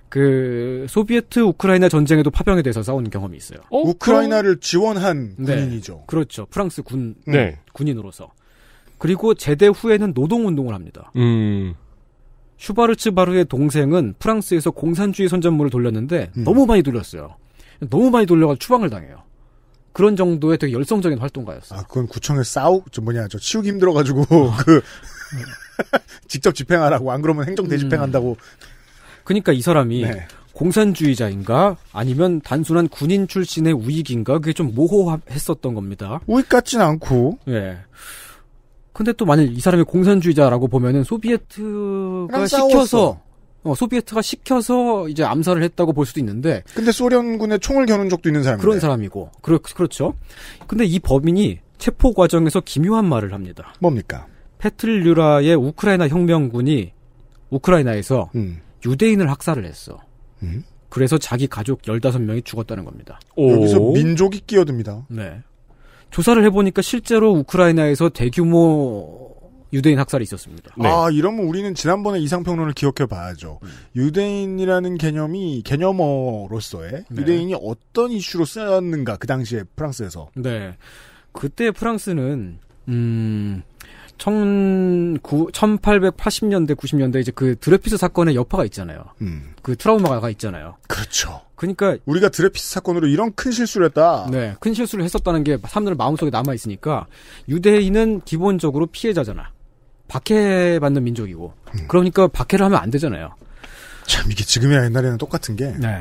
그 소비에트 우크라이나 전쟁에도 파병이 돼서 싸운 경험이 있어요. 어? 우크라이나를 지원한 네. 군인이죠. 네. 그렇죠. 프랑스 군 네. 군인으로서. 그리고 제대 후에는 노동 운동을 합니다. 음. 슈바르츠 바르의 동생은 프랑스에서 공산주의 선전문을 돌렸는데 음. 너무 많이 돌렸어요. 너무 많이 돌려가 추방을 당해요. 그런 정도의 되게 열성적인 활동가였어요. 아, 그건 구청에 싸우 저 뭐냐 저 치우기 힘들어가지고 어. [LAUGHS] 그 음. [LAUGHS] 직접 집행하라고 안 그러면 행정 대집행한다고. 음. 그러니까 이 사람이 네. 공산주의자인가 아니면 단순한 군인 출신의 우익인가 그게 좀 모호했었던 겁니다. 우익 같진 않고. 예. 근데 또만약이 사람이 공산주의자라고 보면은 소비에트가 시켜서 어, 소비에트가 시켜서 이제 암살을 했다고 볼 수도 있는데. 근데 소련군에 총을 겨눈 적도 있는 사람이 그런 사람이고. 그렇, 그렇죠. 근데 이 범인이 체포 과정에서 기묘한 말을 합니다. 뭡니까? 페틀류라의 우크라이나 혁명군이 우크라이나에서 음. 유대인을 학살을 했어. 음? 그래서 자기 가족 15명이 죽었다는 겁니다. 여기서 민족이 끼어듭니다. 네. 조사를 해보니까 실제로 우크라이나에서 대규모 유대인 학살이 있었습니다. 네. 아, 이러면 우리는 지난번에 이상평론을 기억해 봐야죠. 음. 유대인이라는 개념이 개념어로서의 네. 유대인이 어떤 이슈로 쓰였는가, 그 당시에 프랑스에서. 네. 그때 프랑스는, 음, 1 8 8 0년대 90년대 이제 그 드레피스 사건의 여파가 있잖아요. 음. 그 트라우마가 있잖아요. 그렇죠. 그러니까 우리가 드레피스 사건으로 이런 큰 실수를 했다. 네, 큰 실수를 했었다는 게 사람들 마음속에 남아 있으니까 유대인은 기본적으로 피해자잖아. 박해받는 민족이고. 음. 그러니까 박해를 하면 안 되잖아요. 참 이게 지금이나 옛날에는 똑같은 게한 네.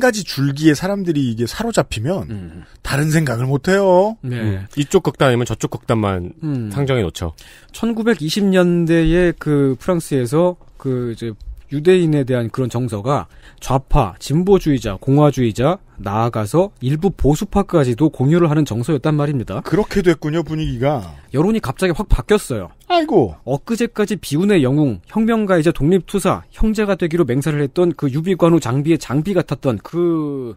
가지 줄기에 사람들이 이게 사로잡히면 음. 다른 생각을 못 해요. 네. 음. 이쪽 극단이면 저쪽 극단만 음. 상정해 놓죠. 1920년대에 그 프랑스에서 그 이제 유대인에 대한 그런 정서가 좌파, 진보주의자, 공화주의자, 나아가서 일부 보수파까지도 공유를 하는 정서였단 말입니다. 그렇게 됐군요, 분위기가. 여론이 갑자기 확 바뀌었어요. 아이고. 엊그제까지 비운의 영웅, 혁명가이자 독립투사, 형제가 되기로 맹세를 했던 그 유비관우 장비의 장비 같았던 그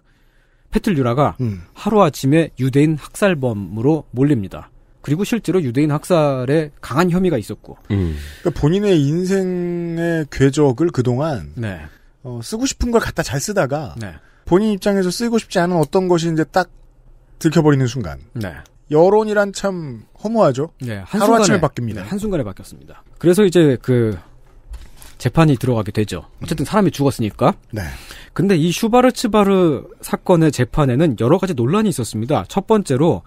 페틀류라가 음. 하루아침에 유대인 학살범으로 몰립니다. 그리고 실제로 유대인 학살에 강한 혐의가 있었고. 음. 그러니까 본인의 인생의 궤적을 그동안 네. 어, 쓰고 싶은 걸 갖다 잘 쓰다가 네. 본인 입장에서 쓰고 싶지 않은 어떤 것이 이제 딱 들켜버리는 순간. 네. 여론이란 참 허무하죠. 네, 한순간에, 하루아침에 바뀝니다. 네, 한순간에 바뀌었습니다. 그래서 이제 그 재판이 들어가게 되죠. 어쨌든 음. 사람이 죽었으니까. 네. 근데 이 슈바르츠바르 사건의 재판에는 여러 가지 논란이 있었습니다. 첫 번째로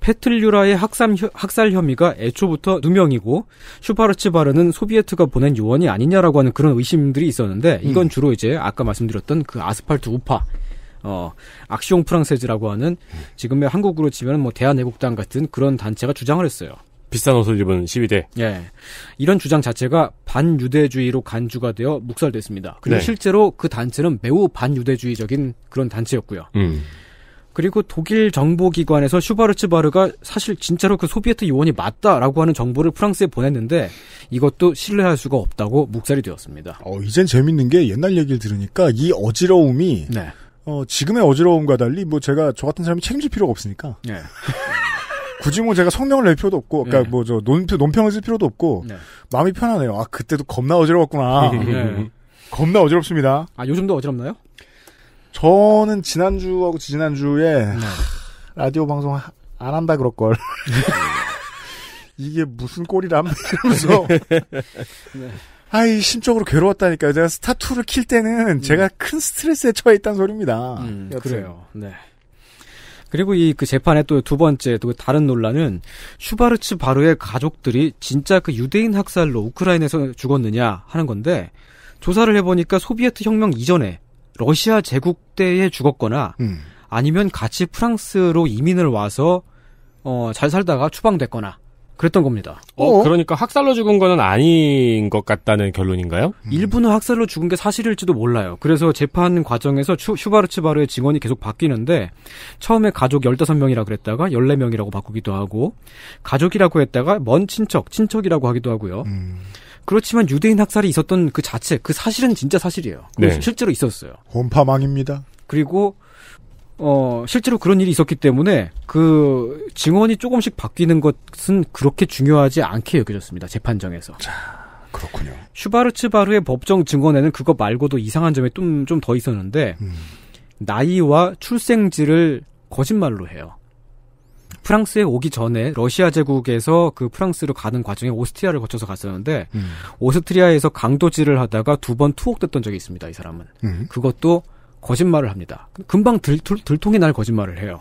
페틀류라의 학살, 학살 혐의가 애초부터 누명이고 슈바르츠바르는 소비에트가 보낸 요원이 아니냐라고 하는 그런 의심들이 있었는데 이건 음. 주로 이제 아까 말씀드렸던 그 아스팔트 우파 어, 악시옹 프랑세즈라고 하는 음. 지금의 한국으로 치면 뭐 대한애국당 같은 그런 단체가 주장을 했어요. 비싼 옷을 입은 시위대. 예. 이런 주장 자체가 반유대주의로 간주가 되어 묵살됐습니다. 그리고 네. 실제로 그 단체는 매우 반유대주의적인 그런 단체였고요. 음. 그리고 독일 정보기관에서 슈바르츠바르가 사실 진짜로 그 소비에트 요원이 맞다라고 하는 정보를 프랑스에 보냈는데 이것도 신뢰할 수가 없다고 묵살이 되었습니다. 어, 이젠 재밌는 게 옛날 얘기를 들으니까 이 어지러움이 네. 어, 지금의 어지러움과 달리 뭐 제가 저 같은 사람이 책임질 필요가 없으니까. 네. [LAUGHS] 굳이 뭐 제가 성명을 낼 필요도 없고, 그러니까 네. 뭐저 논평을 쓸 필요도 없고, 네. 마음이 편하네요. 아 그때도 겁나 어지러웠구나. [LAUGHS] 네. 음. 겁나 어지럽습니다. 아 요즘도 어지럽나요? 저는 지난주하고 지난주에 네. 하, 라디오 방송 안 한다 그럴 걸. [LAUGHS] 이게 무슨 꼴이람 이러면서. [LAUGHS] 네. 아이 심적으로 괴로웠다니까요. 제가 스타2를 킬 때는 음. 제가 큰 스트레스에 처해 있다는 소리입니다. 음, 그렇죠. 그래요. 네. 그리고 이 그 재판의 또 두 번째 또 다른 논란은 슈바르츠 바로의 가족들이 진짜 그 유대인 학살로 우크라이나에서 죽었느냐 하는 건데 조사를 해보니까 소비에트 혁명 이전에 러시아 제국 때에 죽었거나 음. 아니면 같이 프랑스로 이민을 와서 어, 잘 살다가 추방됐거나 그랬던 겁니다. 어, 어, 그러니까 학살로 죽은 거는 아닌 것 같다는 결론인가요? 음. 일부는 학살로 죽은 게 사실일지도 몰라요. 그래서 재판 과정에서 슈, 슈바르츠바르의 증언이 계속 바뀌는데 처음에 가족 15명이라 그랬다가 14명이라고 바꾸기도 하고 가족이라고 했다가 먼 친척, 친척이라고 하기도 하고요. 음. 그렇지만 유대인 학살이 있었던 그 자체, 그 사실은 진짜 사실이에요. 네. 실제로 있었어요. 혼파망입니다. 그리고 어, 실제로 그런 일이 있었기 때문에 그 증언이 조금씩 바뀌는 것은 그렇게 중요하지 않게 여겨졌습니다. 재판정에서. 자, 그렇군요. 슈바르츠바르의 법정 증언에는 그거 말고도 이상한 점이 좀좀 더 있었는데 음. 나이와 출생지를 거짓말로 해요. 프랑스에 오기 전에 러시아 제국에서 그 프랑스로 가는 과정에 오스트리아를 거쳐서 갔었는데 음. 오스트리아에서 강도질을 하다가 두 번 투옥됐던 적이 있습니다. 이 사람은 음. 그것도 거짓말을 합니다. 금방 들, 들, 통이날 거짓말을 해요.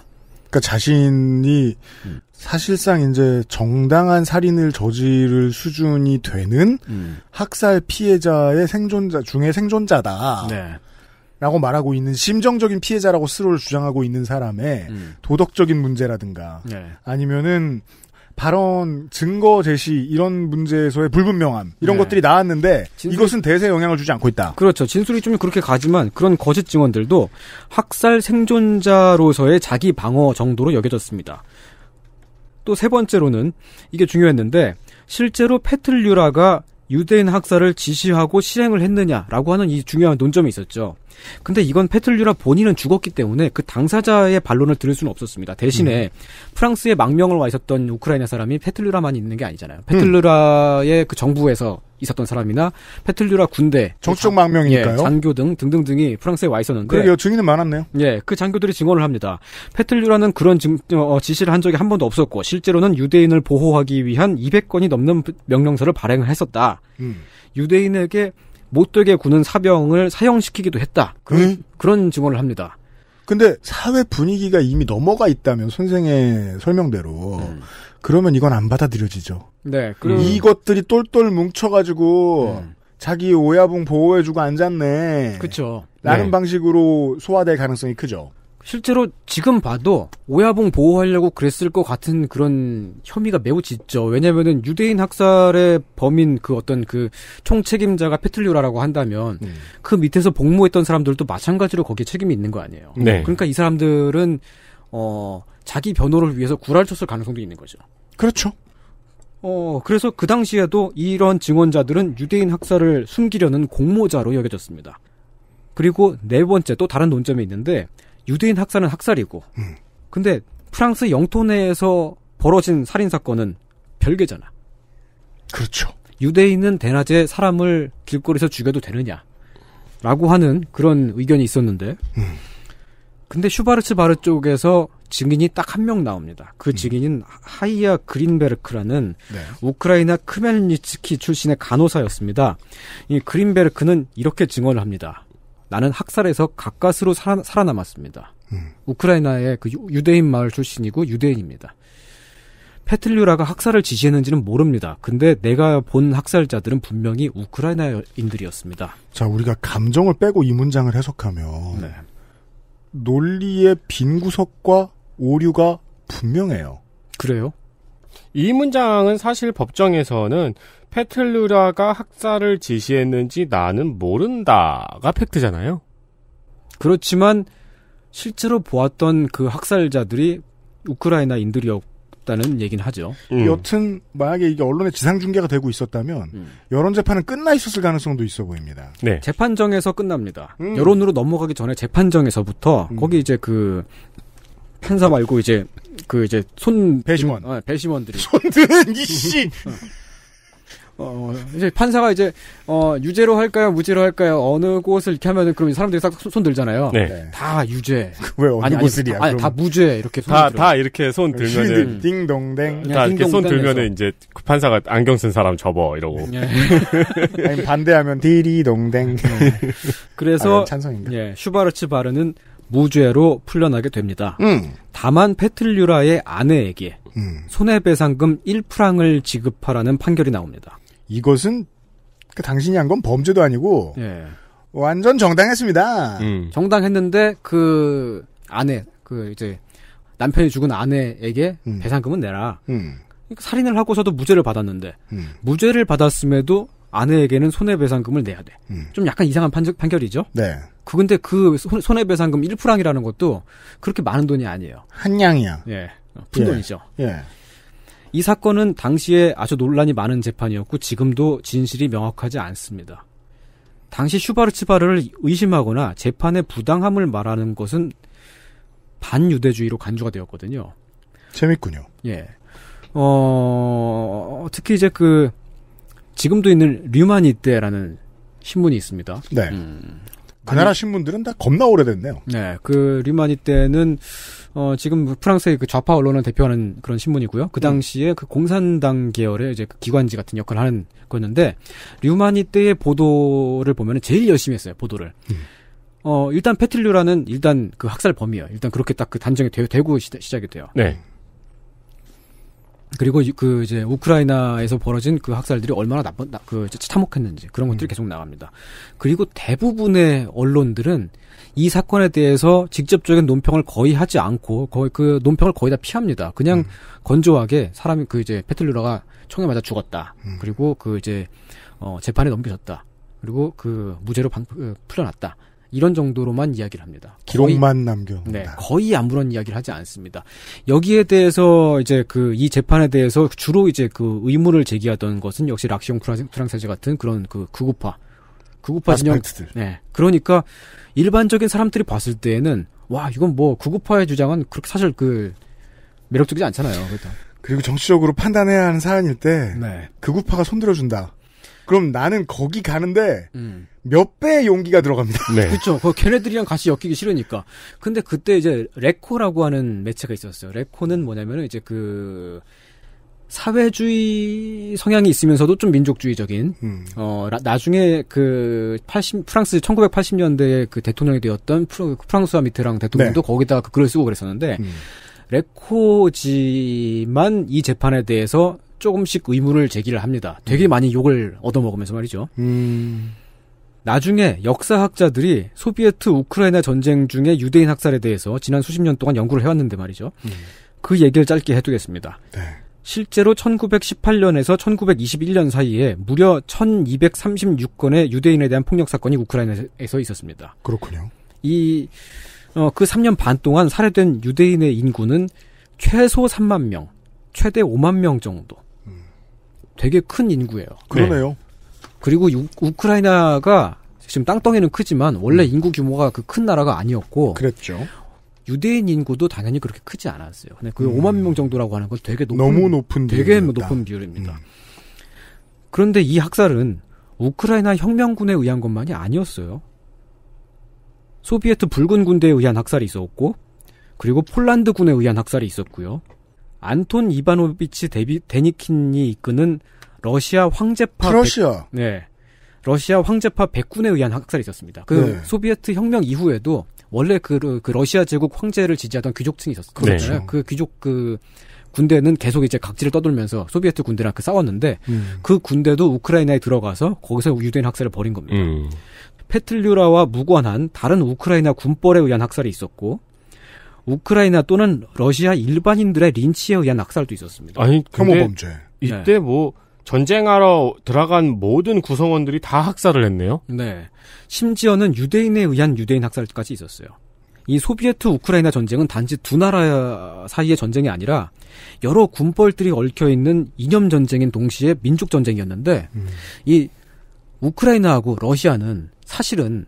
그러니까 자신이 음. 사실상 이제 정당한 살인을 저지를 수준이 되는 음. 학살 피해자의 생존자 중에 생존자다. 네. 라고 말하고 있는 심정적인 피해자라고 스스로를 주장하고 있는 사람의 음. 도덕적인 문제라든가 네. 아니면은 발언, 증거 제시 이런 문제에서의 불분명함 이런 네. 것들이 나왔는데 진술이... 이것은 대세 영향을 주지 않고 있다. 그렇죠. 진술이 좀 그렇게 가지만 그런 거짓 증언들도 학살 생존자로서의 자기 방어 정도로 여겨졌습니다. 또 세 번째로는 이게 중요했는데 실제로 페틀류라가 유대인 학살을 지시하고 실행을 했느냐라고 하는 이 중요한 논점이 있었죠. 근데 이건 페틀류라 본인은 죽었기 때문에 그 당사자의 반론을 들을 수는 없었습니다. 대신에 음. 프랑스에 망명을 와 있었던 우크라이나 사람이 페틀류라만 있는 게 아니잖아요. 음. 페틀류라의 음. 그 정부에서 있었던 사람이나 페틀류라 군대, 정치적 망명이니까요. 예, 장교 등 등등등이 프랑스에 와 있었는데. 그러게요. 증인은 많았네요. 예, 그 장교들이 증언을 합니다. 페틀류라는 그런 증, 어, 어 지시를 한 적이 한 번도 없었고 실제로는 유대인을 보호하기 위한 200건이 넘는 명령서를 발행을 했었다. 음. 유대인에게 못되게 구는 사병을 사형시키기도 했다. 그, 음? 그런 증언을 합니다. 근데 사회 분위기가 이미 넘어가 있다면 선생의 설명대로 음. 그러면 이건 안 받아들여지죠. 네. 그 이것들이 똘똘 뭉쳐가지고 음. 자기 오야봉 보호해주고 앉았네. 그렇죠. 라는 네. 방식으로 소화될 가능성이 크죠. 실제로 지금 봐도 오야봉 보호하려고 그랬을 것 같은 그런 혐의가 매우 짙죠. 왜냐면은 유대인 학살의 범인 그 어떤 그 총책임자가 페틀리오라라고 한다면 음. 그 밑에서 복무했던 사람들도 마찬가지로 거기에 책임이 있는 거 아니에요. 네. 그러니까 이 사람들은 어 자기 변호를 위해서 구랄쳤을 가능성도 있는 거죠. 그렇죠. 어 그래서 그 당시에도 이런 증언자들은 유대인 학살을 숨기려는 공모자로 여겨졌습니다. 그리고 네 번째 또 다른 논점이 있는데 유대인 학살은 학살이고 음. 근데 프랑스 영토 내에서 벌어진 살인 사건은 별개잖아. 그렇죠. 유대인은 대낮에 사람을 길거리에서 죽여도 되느냐? 라고 하는 그런 의견이 있었는데. 음. 근데 슈바르츠 바르 쪽에서 증인이 딱 한 명 나옵니다. 그증인인 음. 하이야 그린베르크라는 네. 우크라이나 크멜니츠키 출신의 간호사였습니다. 이 그린베르크는 이렇게 증언을 합니다. 나는 학살에서 가까스로 살아, 남았습니다 음. 우크라이나의 그 유대인 마을 출신이고 유대인입니다. 페틀류라가 학살을 지시했는지는 모릅니다. 근데 내가 본 학살자들은 분명히 우크라이나인들이었습니다. 자, 우리가 감정을 빼고 이 문장을 해석하면 네. 논리의 빈 구석과 오류가 분명해요. 그래요? 이 문장은 사실 법정에서는 페틀루라가 학살을 지시했는지 나는 모른다가 팩트잖아요. 그렇지만 실제로 보았던 그 학살자들이 우크라이나인들이었다는 얘기는 하죠. 음. 여튼 만약에 이게 언론의 지상 중계가 되고 있었다면 음. 여론 재판은 끝나 있었을 가능성도 있어 보입니다. 네. 재판정에서 끝납니다. 음. 여론으로 넘어가기 전에 재판정에서부터 음. 거기 이제 그 판사 말고 이제 그 이제 손 배심원 아, [LAUGHS] 어, 배심원들이 손드는 이씨 어, 이제 판사가 이제, 어, 유죄로 할까요? 무죄로 할까요? 어느 곳을 이렇게 하면은, 그럼 사람들이 싹 손 들잖아요. 네. 다 유죄. [LAUGHS] 왜 어느 아니, 곳을이야? 아니, 다 무죄. 이렇게 다, 다 이렇게 손 들면은. 띵동댕. 네, 다 이렇게 손 들면은 이제 그 판사가 안경 쓴 사람 접어. 이러고. 예. [LAUGHS] 아니, 반대하면 디리동댕. 그래서. 아, 찬성인가? 예. 슈바르츠 바르는 무죄로 풀려나게 됩니다. 음. 다만 페틀류라의 아내에게 음. 손해배상금 1프랑을 지급하라는 판결이 나옵니다. 이것은 그 당신이 한 건 범죄도 아니고 예. 완전 정당했습니다. 음. 정당했는데 그 아내 그 이제 남편이 죽은 아내에게 음. 배상금은 내라. 음. 그러니까 살인을 하고서도 무죄를 받았는데 음. 무죄를 받았음에도 아내에게는 손해배상금을 내야 돼. 음. 좀 약간 이상한 판, 결이죠 네. 그 근데 그 손, 해배상금 1프랑이라는 것도 그렇게 많은 돈이 아니에요. 한 양이야. 예. 푼돈이죠. 예. 예. 이 사건은 당시에 아주 논란이 많은 재판이었고 지금도 진실이 명확하지 않습니다. 당시 슈바르츠바르를 의심하거나 재판의 부당함을 말하는 것은 반유대주의로 간주가 되었거든요. 재밌군요. 예. 어, 특히 이제 그 지금도 있는 류만니떼라는 신문이 있습니다. 네. 음. 그 나라 신문들은 다 겁나 오래됐네요. 네, 그류만니떼는 어, 지금 프랑스의 그 좌파 언론을 대표하는 그런 신문이고요. 그 음. 당시에 음. 그 공산당 계열의 이제 그 기관지 같은 역할을 하는 거였는데 류만니떼의 보도를 보면은 제일 열심히 했어요 보도를. 음. 어, 일단 페틀류라는 일단 그 학살범이에요. 일단 그렇게 딱 그 단정이 되, 고 시작이 돼요. 네. 그리고 그 이제 우크라이나에서 벌어진 그 학살들이 얼마나 나쁜 그 참혹했는지 그런 것들이 음. 계속 나갑니다. 그리고 대부분의 언론들은 이 사건에 대해서 직접적인 논평을 거의 하지 않고 거의 그 논평을 거의 다 피합니다. 그냥 음. 건조하게 사람이 그 이제 페틀루라가 총에 맞아 죽었다. 음. 그리고 그 이제 어 재판에 넘겨졌다. 그리고 그 무죄로 반, 어, 풀려났다. 이런 정도로만 이야기를 합니다. 기록만 남겨 네, 거의 아무런 이야기를 하지 않습니다. 여기에 대해서 이제 그 이 재판에 대해서 주로 이제 그 의문을 제기하던 것은 역시 락시옹 프랑스제 같은 그런 그 극우파 구급파 진영. 네. 그러니까 일반적인 사람들이 봤을 때에는 와 이건 뭐 구급파의 주장은 그렇게 사실 그 매력적이지 않잖아요. 그렇죠. 그리고 정치적으로 판단해야 하는 사안일 때 네. 극우파가 손들어준다. 그럼 나는 거기 가는데 음. 몇 배의 용기가 들어갑니다. 네. [LAUGHS] 그렇죠. 걔네들이랑 같이 엮이기 싫으니까. 근데 그때 이제 레코라고 하는 매체가 있었어요. 레코는 뭐냐면은 이제 그 사회주의 성향이 있으면서도 좀 민족주의적인 음. 어 나중에 그 80 프랑스 1980년대에 그 대통령이 되었던 프로, 그 프랑스와 미테랑 대통령도 네. 거기다 그 글을 쓰고 그랬었는데 음. 레코지만 이 재판에 대해서 조금씩 의무를 제기를 합니다. 되게 음. 많이 욕을 얻어먹으면서 말이죠. 음. 나중에 역사학자들이 소비에트 우크라이나 전쟁 중에 유대인 학살에 대해서 지난 수십 년 동안 연구를 해왔는데 말이죠. 음. 그 얘기를 짧게 해두겠습니다. 네. 실제로 1918년에서 1921년 사이에 무려 1236건의 유대인에 대한 폭력 사건이 우크라이나에서 있었습니다. 그렇군요. 이, 어, 그 3년 반 동안 살해된 유대인의 인구는 최소 3만 명, 최대 5만 명 정도. 음. 되게 큰 인구예요. 그러네요. 네. 그리고 우, 우크라이나가 지금 땅덩이는 크지만 원래 음. 인구 규모가 그 큰 나라가 아니었고 그랬죠. 유대인 인구도 당연히 그렇게 크지 않았어요. 근데 그 음. 5만 명 정도라고 하는 건 되게 높은 너무 높은 되게 비율이었다. 높은 비율입니다. 음. 그런데 이 학살은 우크라이나 혁명군에 의한 것만이 아니었어요. 소비에트 붉은 군대에 의한 학살이 있었고 그리고 폴란드 군에 의한 학살이 있었고요. 안톤 이바노비치 데니킨이 이끄는 러시아 황제파 러시아네 러시아 황제파 백군에 의한 학살이 있었습니다. 그 네. 소비에트 혁명 이후에도 원래 그, 그 러시아 제국 황제를 지지하던 귀족층이 있었거든요. 그렇죠. 네. 그 귀족 그 군대는 계속 이제 각지를 떠돌면서 소비에트 군대랑 그 싸웠는데 음. 그 군대도 우크라이나에 들어가서 거기서 유대인 학살을 벌인 겁니다. 음. 페틀류라와 무관한 다른 우크라이나 군벌에 의한 학살이 있었고 우크라이나 또는 러시아 일반인들의 린치에 의한 학살도 있었습니다. 아니 혐오 범죄. 이때 네. 뭐 전쟁하러 들어간 모든 구성원들이 다 학살을 했네요. 네. 심지어는 유대인에 의한 유대인 학살까지 있었어요. 이 소비에트 우크라이나 전쟁은 단지 두 나라 사이의 전쟁이 아니라 여러 군벌들이 얽혀 있는 이념 전쟁인 동시에 민족 전쟁이었는데 음. 이 우크라이나하고 러시아는 사실은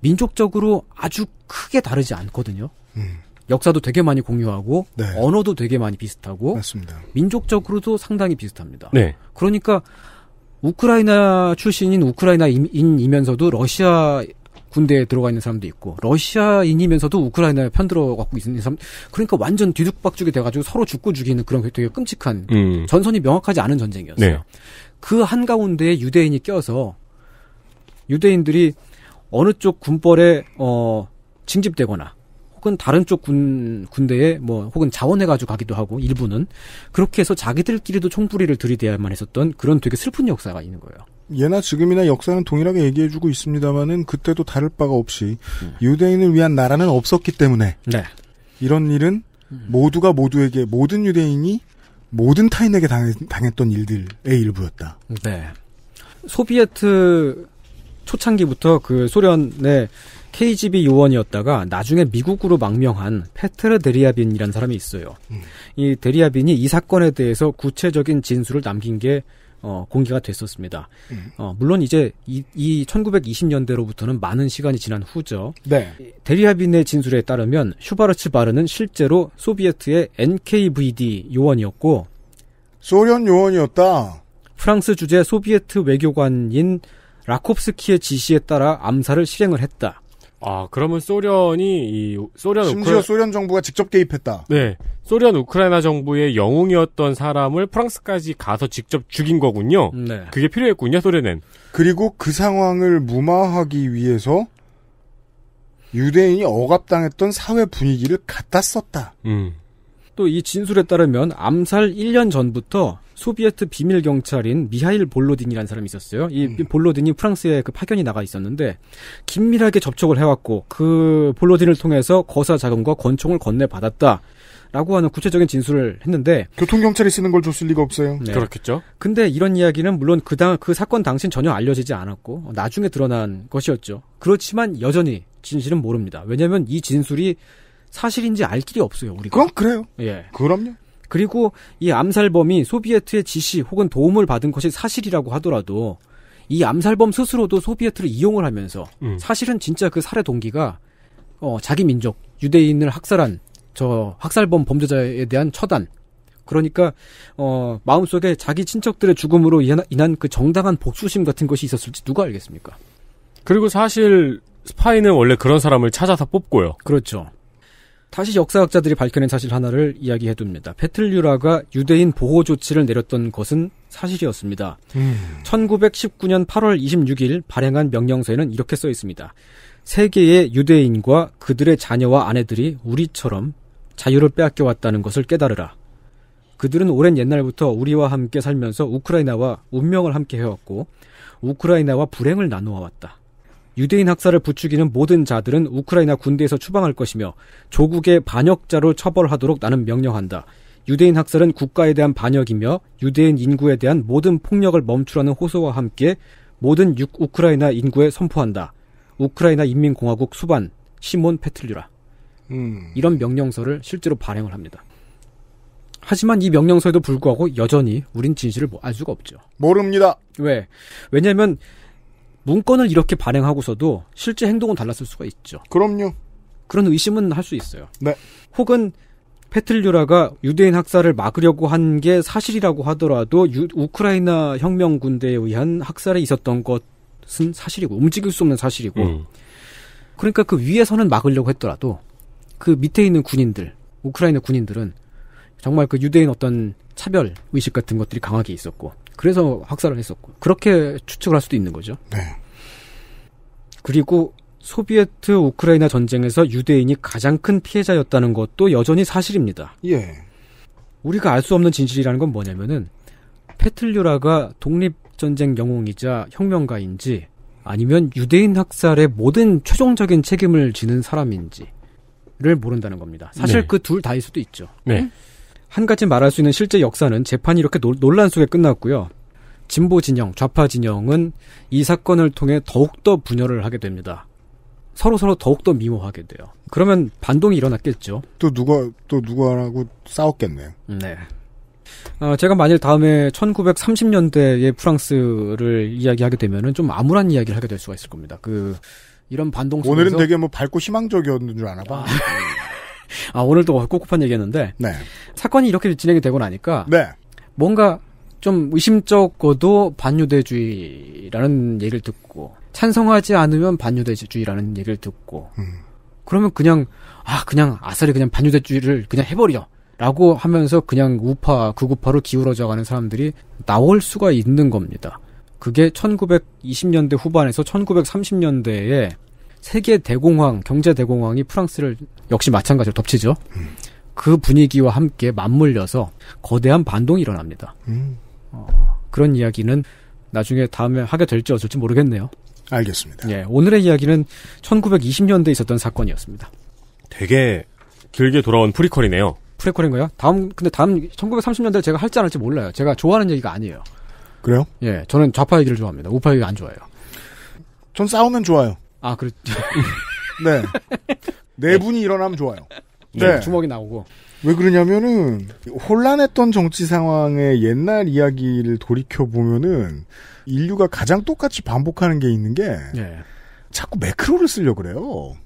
민족적으로 아주 크게 다르지 않거든요. 음. 역사도 되게 많이 공유하고 네. 언어도 되게 많이 비슷하고 맞습니다. 민족적으로도 상당히 비슷합니다. 네. 그러니까 우크라이나 출신인 우크라이나인이면서도 러시아 군대에 들어가 있는 사람도 있고 러시아인이면서도 우크라이나에 편들어 갖고 있는 사람 그러니까 완전 뒤죽박죽이 돼가지고 서로 죽고 죽이는 그런 되게 끔찍한 음. 전선이 명확하지 않은 전쟁이었어요. 네. 그 한가운데에 유대인이 껴서 유대인들이 어느 쪽 군벌에 어 징집되거나 혹은 다른 쪽 군, 군대에 뭐 혹은 자원해가지고 가기도 하고 일부는 그렇게 해서 자기들끼리도 총부리를 들이대야만 했었던 그런 되게 슬픈 역사가 있는 거예요. 예나 지금이나 역사는 동일하게 얘기해주고 있습니다만은 그때도 다를 바가 없이 음. 유대인을 위한 나라는 없었기 때문에 네. 이런 일은 모두가 모두에게 모든 유대인이 모든 타인에게 당했, 던 일들의 일부였다. 네. 소비에트 초창기부터 그 소련의 KGB 요원이었다가 나중에 미국으로 망명한 페트르 데리아빈이라는 사람이 있어요. 음. 이 데리아빈이 이 사건에 대해서 구체적인 진술을 남긴 게 어, 공개가 됐었습니다. 음. 어, 물론 이제 이, 이 1920년대로부터는 많은 시간이 지난 후죠. 네. 데리아빈의 진술에 따르면 슈바르츠 바르는 실제로 소비에트의 NKVD 요원이었고 소련 요원이었다. 프랑스 주재 소비에트 외교관인 라콥스키의 지시에 따라 암살을 실행을 했다. 아, 그러면 소련이 이 소련 심지어 우크라... 소련 정부가 직접 개입했다. 네. 소련 우크라이나 정부의 영웅이었던 사람을 프랑스까지 가서 직접 죽인 거군요. 네. 그게 필요했군요, 소련은. 그리고 그 상황을 무마하기 위해서 유대인이 억압당했던 사회 분위기를 갖다 썼다. 음. 또 이 진술에 따르면 암살 1년 전부터 소비에트 비밀 경찰인 미하일 볼로딘이라는 사람이 있었어요. 이 음. 볼로딘이 프랑스에 그 파견이 나가 있었는데 긴밀하게 접촉을 해왔고 그 볼로딘을 통해서 거사 자금과 권총을 건네 받았다. 라고 하는 구체적인 진술을 했는데 교통경찰이 쓰는 걸 줬을 리가 없어요. 네. 그렇겠죠. 근데 이런 이야기는 물론 그당 그 사건 당시 전혀 알려지지 않았고 나중에 드러난 것이었죠. 그렇지만 여전히 진실은 모릅니다. 왜냐하면 이 진술이 사실인지 알 길이 없어요. 우리가. 그럼 그래요. 예. 그럼요. 그리고 이 암살범이 소비에트의 지시 혹은 도움을 받은 것이 사실이라고 하더라도 이 암살범 스스로도 소비에트를 이용을 하면서 음. 사실은 진짜 그 살해 동기가 어, 자기 민족 유대인을 학살한 저 학살범 범죄자에 대한 처단 그러니까 어, 마음속에 자기 친척들의 죽음으로 인한 그 정당한 복수심 같은 것이 있었을지 누가 알겠습니까? 그리고 사실 스파이는 원래 그런 사람을 찾아서 뽑고요. 그렇죠. 다시 역사학자들이 밝혀낸 사실 하나를 이야기해둡니다. 페틀유라가 유대인 보호 조치를 내렸던 것은 사실이었습니다. 음. 1919년 8월 26일 발행한 명령서에는 이렇게 써 있습니다. 세계의 유대인과 그들의 자녀와 아내들이 우리처럼 자유를 빼앗겨 왔다는 것을 깨달으라. 그들은 오랜 옛날부터 우리와 함께 살면서 우크라이나와 운명을 함께 해왔고 우크라이나와 불행을 나누어 왔다. 유대인 학살을 부추기는 모든 자들은 우크라이나 군대에서 추방할 것이며 조국의 반역자로 처벌하도록 나는 명령한다. 유대인 학살은 국가에 대한 반역이며 유대인 인구에 대한 모든 폭력을 멈추라는 호소와 함께 모든 육, 우크라이나 인구에 선포한다. 우크라이나 인민공화국 수반 시몬 페틀류라. 음. 이런 명령서를 실제로 발행을 합니다. 하지만 이 명령서에도 불구하고 여전히 우린 진실을 알 수가 없죠. 모릅니다. 왜? 왜냐하면 문건을 이렇게 발행하고서도 실제 행동은 달랐을 수가 있죠. 그럼요. 그런 의심은 할 수 있어요. 네. 혹은 페틀류라가 유대인 학살을 막으려고 한 게 사실이라고 하더라도 유, 우크라이나 혁명 군대에 의한 학살이 있었던 것은 사실이고 움직일 수 없는 사실이고 음. 그러니까 그 위에서는 막으려고 했더라도 그 밑에 있는 군인들 우크라이나 군인들은 정말 그 유대인 어떤 차별 의식 같은 것들이 강하게 있었고 그래서 학살을 했었고 그렇게 추측을 할 수도 있는 거죠. 네. 그리고 소비에트 우크라이나 전쟁에서 유대인이 가장 큰 피해자였다는 것도 여전히 사실입니다. 예. 우리가 알 수 없는 진실이라는 건 뭐냐면은 페틀류라가 독립전쟁 영웅이자 혁명가인지 아니면 유대인 학살의 모든 최종적인 책임을 지는 사람인지를 모른다는 겁니다. 사실 네. 그둘 다일 수도 있죠. 네. 한 가지 말할 수 있는 실제 역사는 재판이 이렇게 노, 논란 속에 끝났고요. 진보 진영, 좌파 진영은 이 사건을 통해 더욱더 분열을 하게 됩니다. 서로 서로 더욱더 미워하게 돼요. 그러면 반동이 일어났겠죠. 또 누가 또누가하고 싸웠겠네요. 네. 어, 제가 만일 다음에 1930년대의 프랑스를 이야기하게 되면은 좀 암울한 이야기를 하게 될 수가 있을 겁니다. 그 이런 반동 속에서 오늘은 되게 뭐 밝고 희망적이었는 줄 아나 봐. 아, 아 오늘도 꿉꿉한 얘기했는데 네. 사건이 이렇게 진행이 되고 나니까 네. 뭔가 좀 의심쩍고도 반유대주의라는 얘기를 듣고 찬성하지 않으면 반유대주의라는 얘기를 듣고 음. 그러면 그냥 아 그냥 아싸리 그냥 반유대주의를 그냥 해버려 라고 하면서 그냥 우파 극우파로 기울어져 가는 사람들이 나올 수가 있는 겁니다. 그게 1920년대 후반에서 1930년대에 세계 대공황, 경제 대공황이 프랑스를 역시 마찬가지로 덮치죠. 음. 그 분위기와 함께 맞물려서 거대한 반동이 일어납니다. 음. 어, 그런 이야기는 나중에 다음에 하게 될지 어쩔지 모르겠네요. 알겠습니다. 예, 오늘의 이야기는 1920년대에 있었던 사건이었습니다. 되게 길게 돌아온 프리퀄이네요. 프리퀄인가요? 다음 근데 다음 1930년대 제가 할지 안 할지 몰라요. 제가 좋아하는 얘기가 아니에요. 그래요? 예, 저는 좌파 얘기를 좋아합니다. 우파 얘기 안 좋아해요. 전 싸우면 좋아요. 아, 그렇죠. [LAUGHS] 네. 네분이 일어나면 좋아요. 네. 예, 주먹이 나오고. 왜 그러냐면은 혼란했던 정치 상황의 옛날 이야기를 돌이켜 보면은 인류가 가장 똑같이 반복하는 게 있는 게 네. 자꾸 매크로를 쓰려 고 그래요.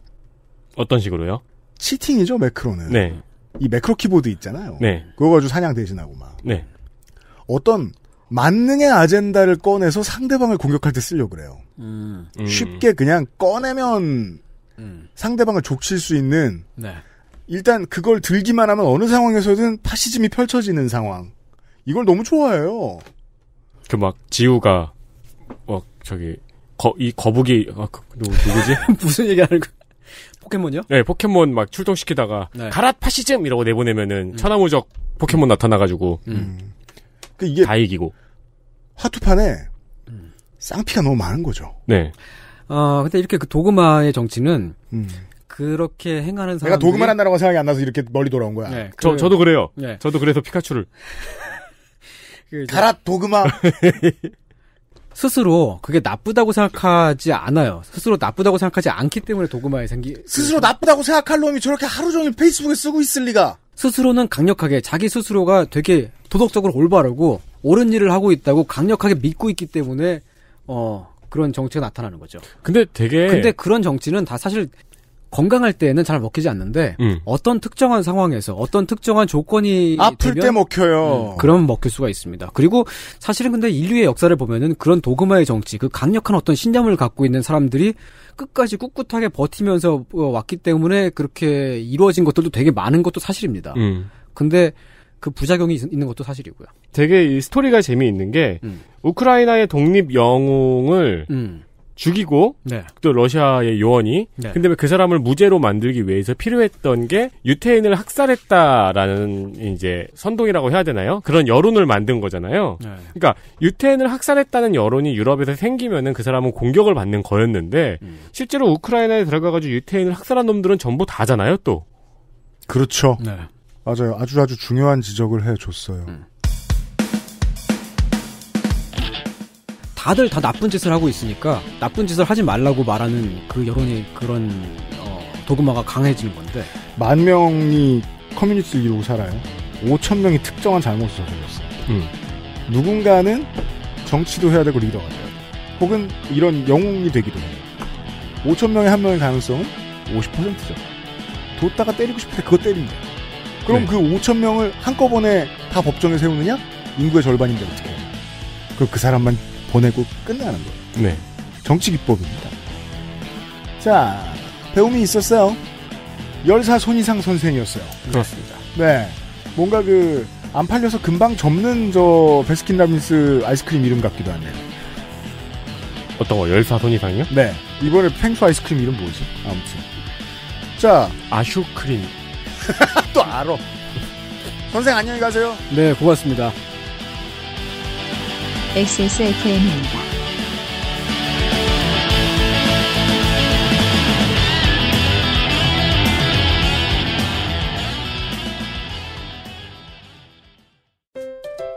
어떤 식으로요? 치팅이죠 매크로는. 네. 이 매크로 키보드 있잖아요. 네. 그거 가지고 사냥 대신하고 막. 네. 어떤 만능의 아젠다를 꺼내서 상대방을 공격할 때 쓰려 고 그래요. 음. 음. 쉽게 그냥 꺼내면 음. 상대방을 족칠 수 있는. 네. 일단 그걸 들기만 하면 어느 상황에서든 파시즘이 펼쳐지는 상황. 이걸 너무 좋아해요. 그 막 지우가 막 저기 거, 이 거북이 아, 그, 누, 누구지? [LAUGHS] 무슨 얘기하는 거? 포켓몬이요? 네, 포켓몬 막 출동시키다가 네. 가라 파시즘 이라고 내보내면은 음. 천하무적 포켓몬 나타나가지고 음. 음. 그 이게 다 이기고 화투판에 음. 쌍피가 너무 많은 거죠. 네. 어, 근데 이렇게 그 도그마의 정치는 음. 그렇게 행하는 사람 내가 도그만 한다라고 생각이 안 나서 이렇게 멀리 돌아온 거야. 네, 저, 그래 저도 그래요. 네. 저도 그래서 피카츄를. [LAUGHS] 그 가라 도그마. [LAUGHS] 스스로 그게 나쁘다고 생각하지 않아요. 스스로 나쁘다고 생각하지 않기 때문에 도그마에 생기. 스스로 나쁘다고 생각할 놈이 저렇게 하루 종일 페이스북에 쓰고 있을 리가. 스스로는 강력하게 자기 스스로가 되게 도덕적으로 올바르고 옳은 일을 하고 있다고 강력하게 믿고 있기 때문에 어 그런 정치가 나타나는 거죠. 근데 되게 근데 그런 정치는 다 사실 건강할 때는 잘 먹히지 않는데 음. 어떤 특정한 상황에서 어떤 특정한 조건이 아플 때 먹혀요. 음, 그럼 먹힐 수가 있습니다. 그리고 사실은 근데 인류의 역사를 보면은 그런 도그마의 정치, 그 강력한 어떤 신념을 갖고 있는 사람들이 끝까지 꿋꿋하게 버티면서 어, 왔기 때문에 그렇게 이루어진 것들도 되게 많은 것도 사실입니다. 음. 근데 그 부작용이 있는 것도 사실이고요. 되게 이 스토리가 재미있는 게 음. 우크라이나의 독립 영웅을 음. 죽이고 네. 또 러시아의 요원이 네. 근데 왜그 사람을 무죄로 만들기 위해서 필요했던 게 유태인을 학살했다라는 이제 선동이라고 해야 되나요? 그런 여론을 만든 거잖아요. 네. 그러니까 유태인을 학살했다는 여론이 유럽에서 생기면은 그 사람은 공격을 받는 거였는데 음. 실제로 우크라이나에 들어가가지고 유태인을 학살한 놈들은 전부 다잖아요, 또. 그렇죠. 네. 맞아요. 아주 아주 중요한 지적을 해줬어요. 음. 다들 다 나쁜 짓을 하고 있으니까 나쁜 짓을 하지 말라고 말하는 그 여론이 그런 어, 도그마가 강해진 건데 만 명이 커뮤니티를 이루고 살아요. 5천 명이 특정한 잘못을 저질렀어. 음. 누군가는 정치도 해야 되고 리더가 돼요. 혹은 이런 영웅이 되기도 해요. 5천 명에 한 명의 가능성은 50%죠. 뒀다가 때리고 싶을 때 그거 때립니다. 그럼 네. 그 5천 명을 한꺼번에 다 법정에 세우느냐? 인구의 절반인데 어떻게? 해 그그 그 사람만 보내고 끝나는 거예요. 네. 정치 기법입니다. 자, 배움이 있었어요. 열사 손이상 선생이었어요. 그렇습니다. 네. 뭔가 그, 안 팔려서 금방 접는 저 베스킨라빈스 아이스크림 이름 같기도 하네요. 어떤 거, 열사 손이상이요? 네. 이번에 펭수 아이스크림 이름 뭐지? 아무튼. 자. 아슈크림. [LAUGHS] 또 알아. 선생 안녕히 가세요. 네, 고맙습니다. XSFM입니다.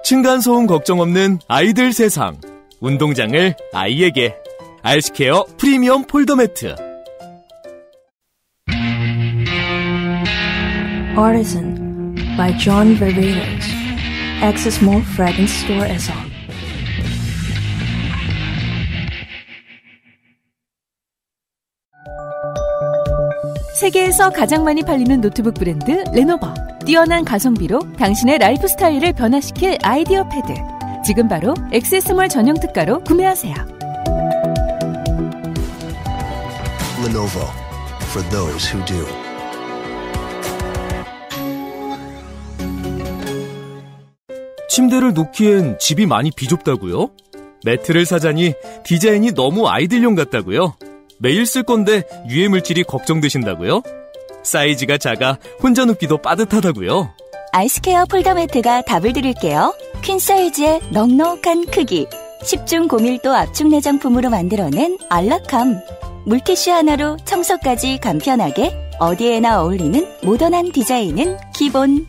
층간소음 걱정 없는 아이들 세상. 운동장을 아이에게. 알스케어 프리미엄 폴더매트. Artisan by John Varvatos. Access Mall Fragrance Store as on. 세계에서 가장 많이 팔리는 노트북 브랜드 레노버. 뛰어난 가성비로 당신의 라이프 스타일을 변화시킬 아이디어 패드. 지금 바로 액세스몰 전용 특가로 구매하세요. Lenovo for those who do. 침대를 놓기엔 집이 많이 비좁다고요? 매트를 사자니 디자인이 너무 아이들용 같다고요? 매일 쓸 건데 유해 물질이 걱정되신다고요? 사이즈가 작아 혼자 눕기도 빠듯하다고요? 아이스케어 폴더 매트가 답을 드릴게요. 퀸 사이즈의 넉넉한 크기, 10중 고밀도 압축 내장품으로 만들어낸 알락함. 물티슈 하나로 청소까지 간편하게 어디에나 어울리는 모던한 디자인은 기본.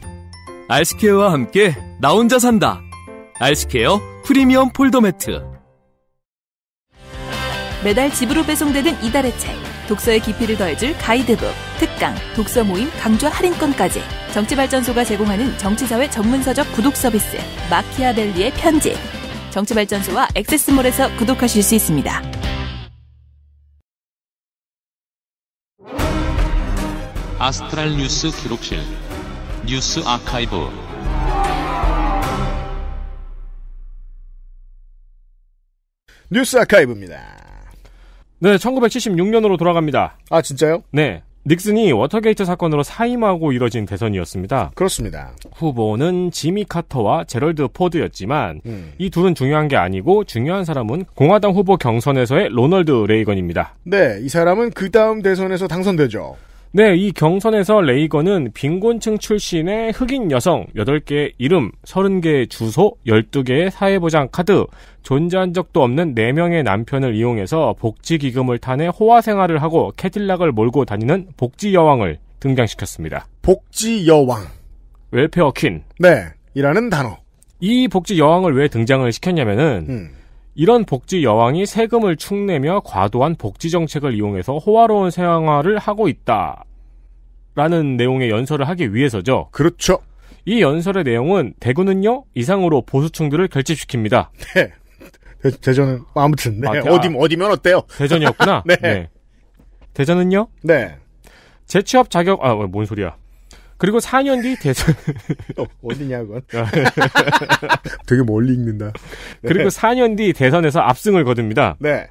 아이스케어와 함께 나 혼자 산다. 아이스케어 프리미엄 폴더 매트. 매달 집으로 배송되는 이달의 책, 독서의 깊이를 더해줄 가이드북, 특강, 독서 모임 강좌 할인권까지 정치발전소가 제공하는 정치사회 전문서적 구독 서비스 마키아벨리의 편지 정치발전소와 액세스몰에서 구독하실 수 있습니다. 아스트랄 뉴스 기록실 뉴스 아카이브 뉴스 아카이브입니다. 네, 1976년으로 돌아갑니다. 아, 진짜요? 네. 닉슨이 워터게이트 사건으로 사임하고 이뤄진 대선이었습니다. 그렇습니다. 후보는 지미 카터와 제럴드 포드였지만 음. 이 둘은 중요한 게 아니고 중요한 사람은 공화당 후보 경선에서의 로널드 레이건입니다. 네, 이 사람은 그 다음 대선에서 당선되죠. 네, 이 경선에서 레이건은 빈곤층 출신의 흑인 여성 8개의 이름, 30개의 주소, 12개의 사회보장 카드, 존재한 적도 없는 4명의 남편을 이용해서 복지기금을 탄해 호화 생활을 하고 캐딜락을 몰고 다니는 복지 여왕을 등장시켰습니다. 복지 여왕. 웰페어 퀸. 네, 이라는 단어. 이 복지 여왕을 왜 등장을 시켰냐면은, 음. 이런 복지 여왕이 세금을 축내며 과도한 복지 정책을 이용해서 호화로운 생활을 하고 있다. 라는 내용의 연설을 하기 위해서죠. 그렇죠. 이 연설의 내용은 대구는요 이상으로 보수층들을 결집시킵니다. 네. 대, 전은 아무튼 네. 아, 아, 어디 어디면 어때요? 대전이었구나. [LAUGHS] 네. 네. 대전은요? 네. 재취업 자격 아뭔 소리야? 그리고 4년 뒤 대선 어, 어디냐고 아. [LAUGHS] 되게 멀리 읽는다. 네. 그리고 4년 뒤 대선에서 압승을 거둡니다. 네.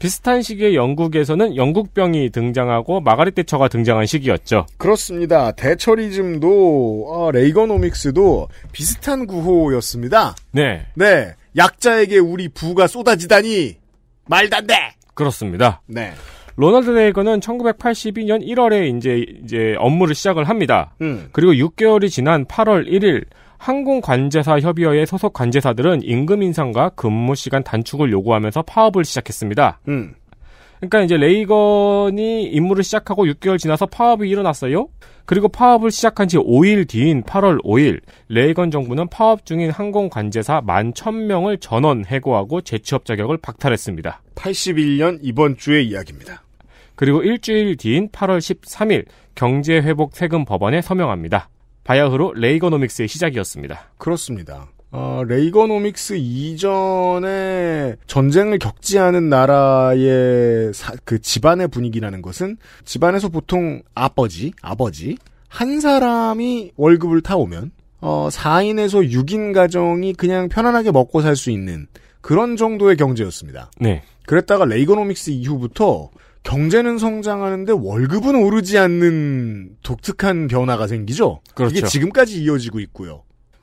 비슷한 시기에 영국에서는 영국병이 등장하고 마가렛 대처가 등장한 시기였죠. 그렇습니다. 대처리즘도 어, 레이건오믹스도 비슷한 구호였습니다. 네. 네. 약자에게 우리 부가 쏟아지다니 말도 안 그렇습니다. 네. 로널드 레이건은 1982년 1월에 이제 이제 업무를 시작을 합니다. 음. 그리고 6개월이 지난 8월 1일 항공관제사 협의회의 소속 관제사들은 임금 인상과 근무 시간 단축을 요구하면서 파업을 시작했습니다. 음. 그러니까 이제 레이건이 임무를 시작하고 6개월 지나서 파업이 일어났어요. 그리고 파업을 시작한 지 5일 뒤인 8월 5일 레이건 정부는 파업 중인 항공 관제사 1만 1000명을 전원 해고하고 재취업 자격을 박탈했습니다. 81년 이번 주의 이야기입니다. 그리고 일주일 뒤인 8월 13일 경제회복세금 법원에 서명합니다. 바야흐로 레이거노믹스의 시작이었습니다. 그렇습니다. 어, 레이거노믹스 이전에 전쟁을 겪지 않은 나라의 사, 그 집안의 분위기라는 것은 집안에서 보통 아버지, 아버지 한 사람이 월급을 타오면 어, 4인에서 6인 가정이 그냥 편안하게 먹고 살 수 있는 그런 정도의 경제였습니다. 네. 그랬다가 레이거노믹스 이후부터 경제는 성장하는데 월급은 오르지 않는 독특한 변화가 생기죠. 그렇죠. 이게 지금까지 이어지고 있고요.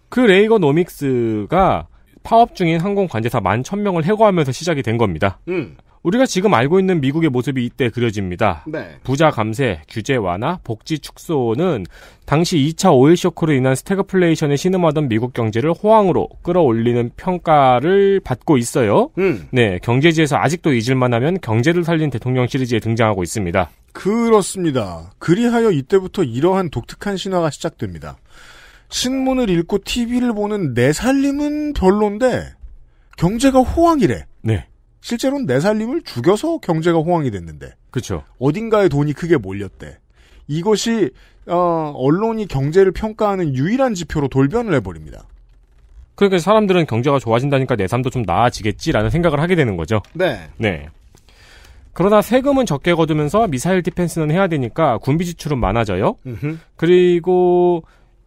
그레이거노믹스가 파업 중인 항공 관제사 만 천명을 해고하면서 시작이 된 겁니다. 음. 우리가 지금 알고 있는 미국의 모습이 이때 그려집니다. 네. 부자 감세, 규제 완화, 복지 축소는 당시 2차 오일 쇼크로 인한 스태그플레이션에 신음하던 미국 경제를 호황으로 끌어올리는 평가를 받고 있어요. 음. 네, 경제지에서 아직도 잊을만하면 경제를 살린 대통령 시리즈에 등장하고 있습니다. 그렇습니다. 그리하여 이때부터 이러한 독특한 신화가 시작됩니다. 신문을 읽고 TV를 보는 내 살림은 별론데 경제가 호황이래. 네. 실제로는 내 살림을 죽여서 경제가 호황이 됐는데. 그렇죠. 어딘가에 돈이 크게 몰렸대. 이것이 어, 언론이 경제를 평가하는 유일한 지표로 돌변을 해버립니다. 그러니까 사람들은 경제가 좋아진다니까 내 삶도 좀 나아지겠지라는 생각을 하게 되는 거죠. 네. 네. 그러나 세금은 적게 거두면서 미사일 디펜스는 해야 되니까 군비 지출은 많아져요. 으흠. 그리고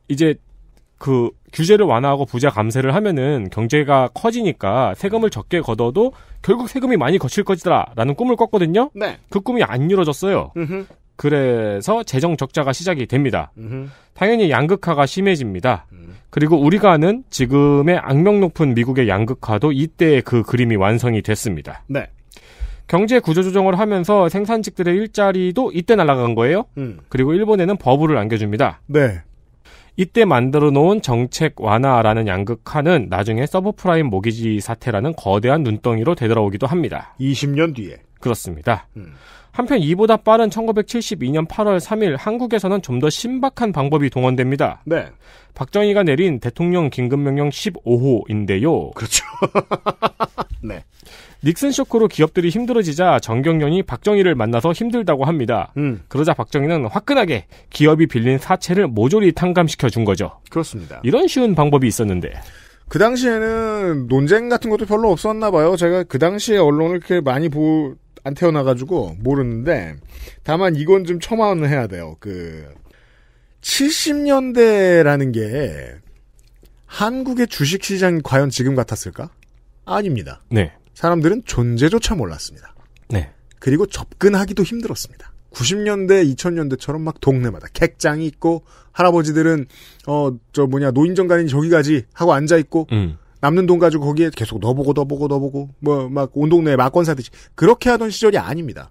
이제 그 규제를 완화하고 부자 감세를 하면은 경제가 커지니까 세금을 적게 걷어도 결국 세금이 많이 거칠 것이다라는 꿈을 꿨거든요. 네. 그 꿈이 안 이루어졌어요. 으흠. 그래서 재정 적자가 시작이 됩니다. 으흠. 당연히 양극화가 심해집니다. 음. 그리고 우리가 아는 지금의 악명 높은 미국의 양극화도 이때 그 그림이 완성이 됐습니다. 네. 경제 구조 조정을 하면서 생산직들의 일자리도 이때 날아간 거예요. 음. 그리고 일본에는 버블을 안겨줍니다. 네. 이때 만들어 놓은 정책 완화라는 양극화는 나중에 서브프라임 모기지 사태라는 거대한 눈덩이로 되돌아오기도 합니다. 20년 뒤에. 그렇습니다. 음. 한편 이보다 빠른 1972년 8월 3일 한국에서는 좀 더 신박한 방법이 동원됩니다. 네. 박정희가 내린 대통령 긴급명령 15호인데요. 그렇죠. [LAUGHS] 네. 닉슨 쇼크로 기업들이 힘들어지자 정경련이 박정희를 만나서 힘들다고 합니다. 음. 그러자 박정희는 화끈하게 기업이 빌린 사채를 모조리 탕감시켜 준 거죠. 그렇습니다. 이런 쉬운 방법이 있었는데. 그 당시에는 논쟁 같은 것도 별로 없었나 봐요. 제가 그 당시에 언론을 그렇게 많이 보, 안 태어나가지고 모르는데, 다만 이건 좀 첨언을 해야 돼요. 그, 70년대라는 게, 한국의 주식시장이 과연 지금 같았을까? 아닙니다. 네. 사람들은 존재조차 몰랐습니다. 네. 그리고 접근하기도 힘들었습니다. 90년대, 2000년대처럼 막 동네마다 객장이 있고 할아버지들은 어 저 뭐냐 노인정 가니 저기 가지 하고 앉아 있고 음. 남는 돈 가지고 거기에 계속 넣어보고 넣어보고 넣어보고 뭐 막 온 동네에 막권 사듯이 그렇게 하던 시절이 아닙니다.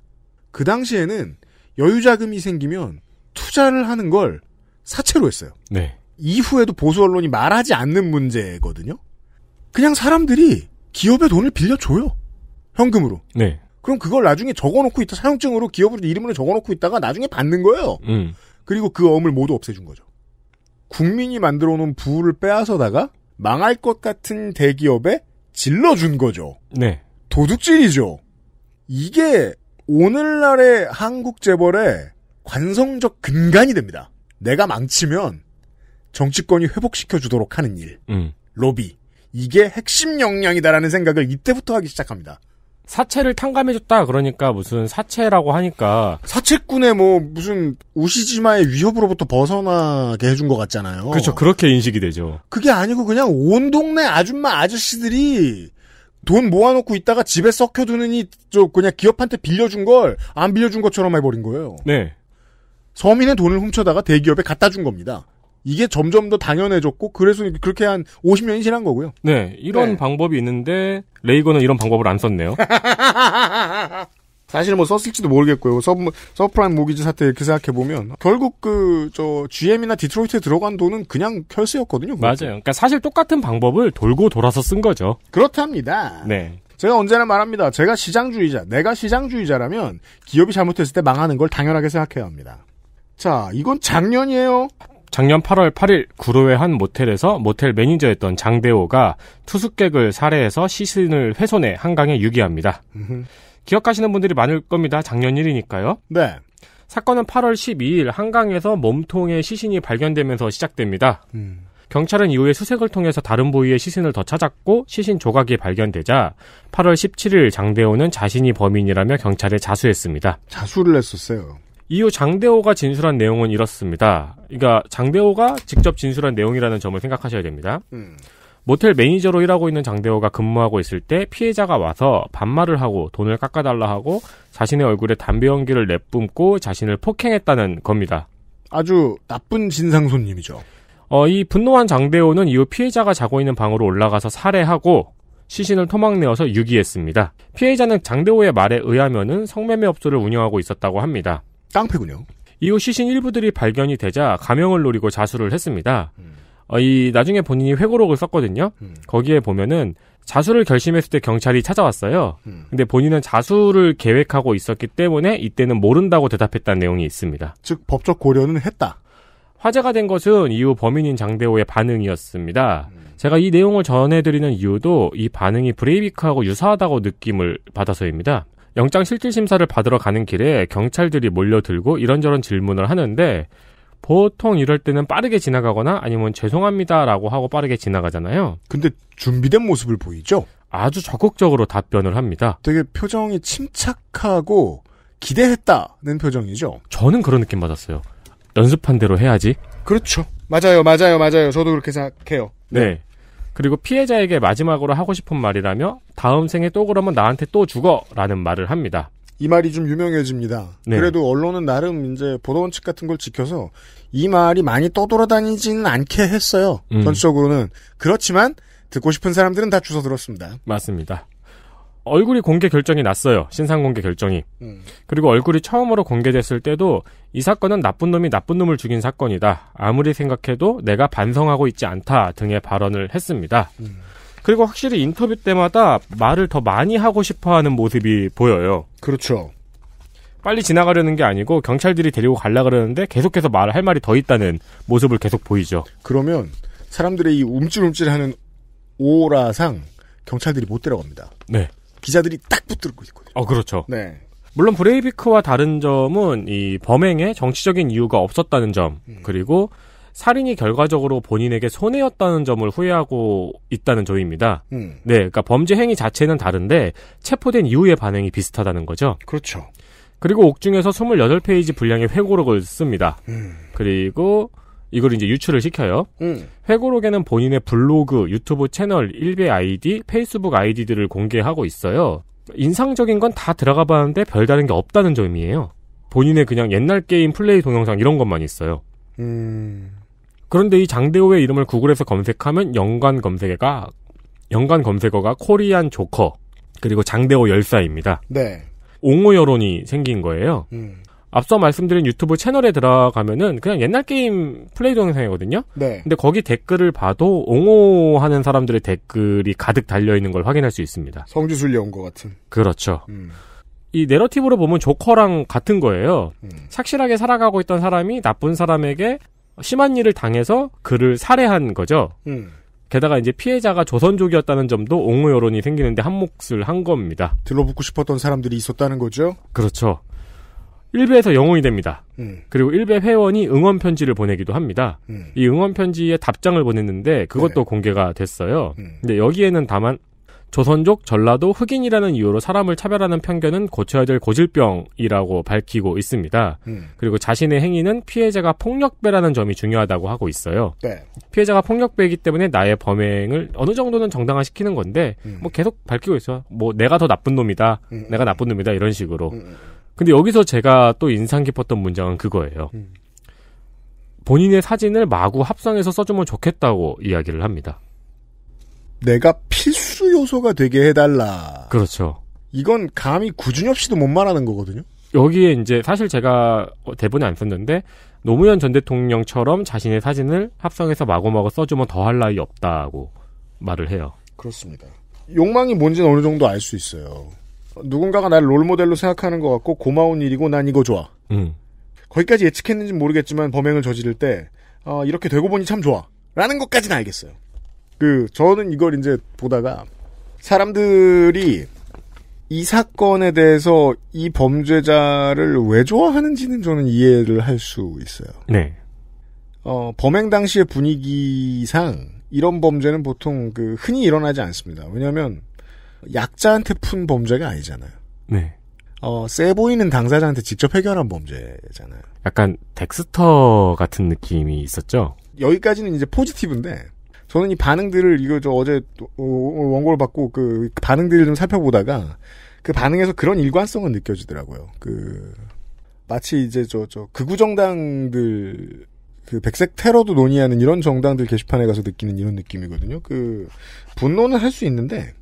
그 당시에는 여유 자금이 생기면 투자를 하는 걸 사채로 했어요. 네. 이후에도 보수 언론이 말하지 않는 문제거든요. 그냥 사람들이 기업에 돈을 빌려줘요. 현금으로. 네. 그럼 그걸 나중에 적어놓고 있다 사용증으로 기업으로 이름으로 적어놓고 있다가 나중에 받는 거예요. 음. 그리고 그어음을 모두 없애준 거죠. 국민이 만들어놓은 부를 빼앗아다가 망할 것 같은 대기업에 질러준 거죠. 네. 도둑질이죠. 이게 오늘날의 한국 재벌의 관성적 근간이 됩니다. 내가 망치면 정치권이 회복시켜 주도록 하는 일. 음. 로비. 이게 핵심 역량이다라는 생각을 이때부터 하기 시작합니다. 사체를 탕감해줬다 그러니까 무슨 사체라고 하니까 사채꾼의 뭐 무슨 우시지마의 위협으로부터 벗어나게 해준 것 같잖아요. 그렇죠. 그렇게 인식이 되죠. 그게 아니고 그냥 온 동네 아줌마 아저씨들이 돈 모아놓고 있다가 집에 썩혀두느니 저 그냥 기업한테 빌려준 걸 안 빌려준 것처럼 해버린 거예요. 네. 서민의 돈을 훔쳐다가 대기업에 갖다 준 겁니다. 이게 점점 더 당연해졌고 그래서 그렇게 한 50년이 지난 거고요. 네, 이런 네. 방법이 있는데 레이건은 이런 방법을 안 썼네요. [LAUGHS] 사실 뭐 썼을지도 모르겠고요. 서, 서프라임 모기지 사태 이렇게 생각해 보면 결국 그 저 GM이나 디트로이트에 들어간 돈은 그냥 혈세였거든요. 맞아요. 그러니까 사실 똑같은 방법을 돌고 돌아서 쓴 거죠. 그렇답니다. 네. 제가 언제나 말합니다. 제가 시장주의자, 내가 시장주의자라면 기업이 잘못했을 때 망하는 걸 당연하게 생각해야 합니다. 자, 이건 작년이에요. 작년 8월 8일 구로의 한 모텔에서 모텔 매니저였던 장대호가 투숙객을 살해해서 시신을 훼손해 한강에 유기합니다. 기억하시는 분들이 많을 겁니다. 작년 일이니까요. 네. 사건은 8월 12일 한강에서 몸통에 시신이 발견되면서 시작됩니다. 음. 경찰은 이후에 수색을 통해서 다른 부위의 시신을 더 찾았고 시신 조각이 발견되자 8월 17일 장대호는 자신이 범인이라며 경찰에 자수했습니다. 자수를 했었어요. 이후 장대호가 진술한 내용은 이렇습니다. 그러니까 장대호가 직접 진술한 내용이라는 점을 생각하셔야 됩니다. 음. 모텔 매니저로 일하고 있는 장대호가 근무하고 있을 때 피해자가 와서 반말을 하고 돈을 깎아달라 하고 자신의 얼굴에 담배 연기를 내뿜고 자신을 폭행했다는 겁니다. 아주 나쁜 진상 손님이죠. 어, 이 분노한 장대호는 이후 피해자가 자고 있는 방으로 올라가서 살해하고 시신을 토막내어서 유기했습니다. 피해자는 장대호의 말에 의하면은 성매매 업소를 운영하고 있었다고 합니다. 깡패군요. 이후 시신 일부들이 발견이 되자 감형을 노리고 자수를 했습니다. 음. 어, 이 나중에 본인이 회고록을 썼거든요. 음. 거기에 보면은 자수를 결심했을 때 경찰이 찾아왔어요. 음. 근데 본인은 자수를 계획하고 있었기 때문에 이때는 모른다고 대답했다는 내용이 있습니다. 즉 법적 고려는 했다. 화제가 된 것은 이후 범인인 장대호의 반응이었습니다. 음. 제가 이 내용을 전해드리는 이유도 이 반응이 브레이비크하고 유사하다고 느낌을 받아서입니다. 영장 실질 심사를 받으러 가는 길에 경찰들이 몰려들고 이런저런 질문을 하는데 보통 이럴 때는 빠르게 지나가거나 아니면 죄송합니다라고 하고 빠르게 지나가잖아요. 근데 준비된 모습을 보이죠? 아주 적극적으로 답변을 합니다. 되게 표정이 침착하고 기대했다는 표정이죠. 저는 그런 느낌 받았어요. 연습한 대로 해야지. 그렇죠. 맞아요, 맞아요, 맞아요. 저도 그렇게 생각해요. 네. 네. 그리고 피해자에게 마지막으로 하고 싶은 말이라며 다음 생에 또 그러면 나한테 또 죽어라는 말을 합니다. 이 말이 좀 유명해집니다. 네. 그래도 언론은 나름 이제 보도 원칙 같은 걸 지켜서 이 말이 많이 떠돌아다니지는 않게 했어요. 음. 전체적으로는 그렇지만 듣고 싶은 사람들은 다 주워 들었습니다. 맞습니다. 얼굴이 공개 결정이 났어요. 신상 공개 결정이. 음. 그리고 얼굴이 처음으로 공개됐을 때도 이 사건은 나쁜 놈이 나쁜 놈을 죽인 사건이다. 아무리 생각해도 내가 반성하고 있지 않다 등의 발언을 했습니다. 음. 그리고 확실히 인터뷰 때마다 말을 더 많이 하고 싶어 하는 모습이 보여요. 그렇죠. 빨리 지나가려는 게 아니고 경찰들이 데리고 갈라 그러는데 계속해서 말할 말이 더 있다는 모습을 계속 보이죠. 그러면 사람들의 이 움찔움찔하는 오라상 경찰들이 못 데려갑니다. 네. 기자들이 딱 붙들고 있거든요. 어, 그렇죠. 네. 물론 브레이비크와 다른 점은 이 범행에 정치적인 이유가 없었다는 점, 음. 그리고 살인이 결과적으로 본인에게 손해였다는 점을 후회하고 있다는 점입니다. 음. 네, 그러니까 범죄 행위 자체는 다른데 체포된 이후의 반응이 비슷하다는 거죠. 그렇죠. 그리고 옥중에서 28페이지 분량의 회고록을 씁니다. 음. 그리고 이걸 이제 유출을 시켜요. 음. 회고록에는 본인의 블로그, 유튜브 채널, 일베 아이디, 페이스북 아이디들을 공개하고 있어요. 인상적인 건 다 들어가 봤는데 별다른 게 없다는 점이에요. 본인의 그냥 옛날 게임 플레이 동영상 이런 것만 있어요. 음. 그런데 이 장대호의 이름을 구글에서 검색하면 연관 검색어가 연관 검색어가 코리안 조커 그리고 장대호 열사입니다. 네. 옹호 여론이 생긴 거예요. 음. 앞서 말씀드린 유튜브 채널에 들어가면은 그냥 옛날 게임 플레이 동영상이거든요. 네. 근데 거기 댓글을 봐도 옹호하는 사람들의 댓글이 가득 달려 있는 걸 확인할 수 있습니다. 성지순례 온것 같은. 그렇죠. 음. 이 내러티브로 보면 조커랑 같은 거예요. 음. 착실하게 살아가고 있던 사람이 나쁜 사람에게 심한 일을 당해서 그를 살해한 거죠. 음. 게다가 이제 피해자가 조선족이었다는 점도 옹호 여론이 생기는데 한몫을 한 겁니다. 들러붙고 싶었던 사람들이 있었다는 거죠? 그렇죠. 1배에서 영웅이 됩니다. 음. 그리고 1배 회원이 응원 편지를 보내기도 합니다. 음. 이 응원 편지에 답장을 보냈는데 그것도 네. 공개가 됐어요. 음. 근데 여기에는 다만 조선족, 전라도, 흑인이라는 이유로 사람을 차별하는 편견은 고쳐야 될 고질병이라고 밝히고 있습니다. 음. 그리고 자신의 행위는 피해자가 폭력배라는 점이 중요하다고 하고 있어요. 네. 피해자가 폭력배이기 때문에 나의 범행을 어느 정도는 정당화시키는 건데 음. 뭐 계속 밝히고 있어요. 뭐 내가 더 나쁜 놈이다, 음. 내가 나쁜 놈이다 이런 식으로. 근데 여기서 제가 또 인상 깊었던 문장은 그거예요. 음. 본인의 사진을 마구 합성해서 써주면 좋겠다고 이야기를 합니다. 내가 필수 요소가 되게 해달라. 그렇죠. 이건 감히 구준엽 씨도 못 말하는 거거든요. 여기에 이제 사실 제가 대본에 안 썼는데 노무현 전 대통령처럼 자신의 사진을 합성해서 마구마구 써주면 더할 나위 없다고 말을 해요. 그렇습니다. 욕망이 뭔지는 어느 정도 알 수 있어요. 누군가가 날 롤모델로 생각하는 것 같고 고마운 일이고 난 이거 좋아. 음. 거기까지 예측했는지는 모르겠지만 범행을 저지를 때 어, 이렇게 되고 보니 참 좋아. 라는 것까지는 알겠어요. 그 저는 이걸 이제 보다가 사람들이 이 사건에 대해서 이 범죄자를 왜 좋아하는지는 저는 이해를 할 수 있어요. 네. 어, 범행 당시의 분위기상 이런 범죄는 보통 그 흔히 일어나지 않습니다. 왜냐하면 약자한테 푼 범죄가 아니잖아요. 네. 어, 세 보이는 당사자한테 직접 해결한 범죄잖아요. 약간 덱스터 같은 느낌이 있었죠? 여기까지는 이제 포지티브인데, 저는 이 반응들을, 이거 저 어제 어, 어, 원고를 받고 그 반응들을 좀 살펴보다가, 그 반응에서 그런 일관성은 느껴지더라고요. 그, 마치 이제 저, 저, 극우정당들, 그 백색 테러도 논의하는 이런 정당들 게시판에 가서 느끼는 이런 느낌이거든요. 그, 분노는 할 수 있는데,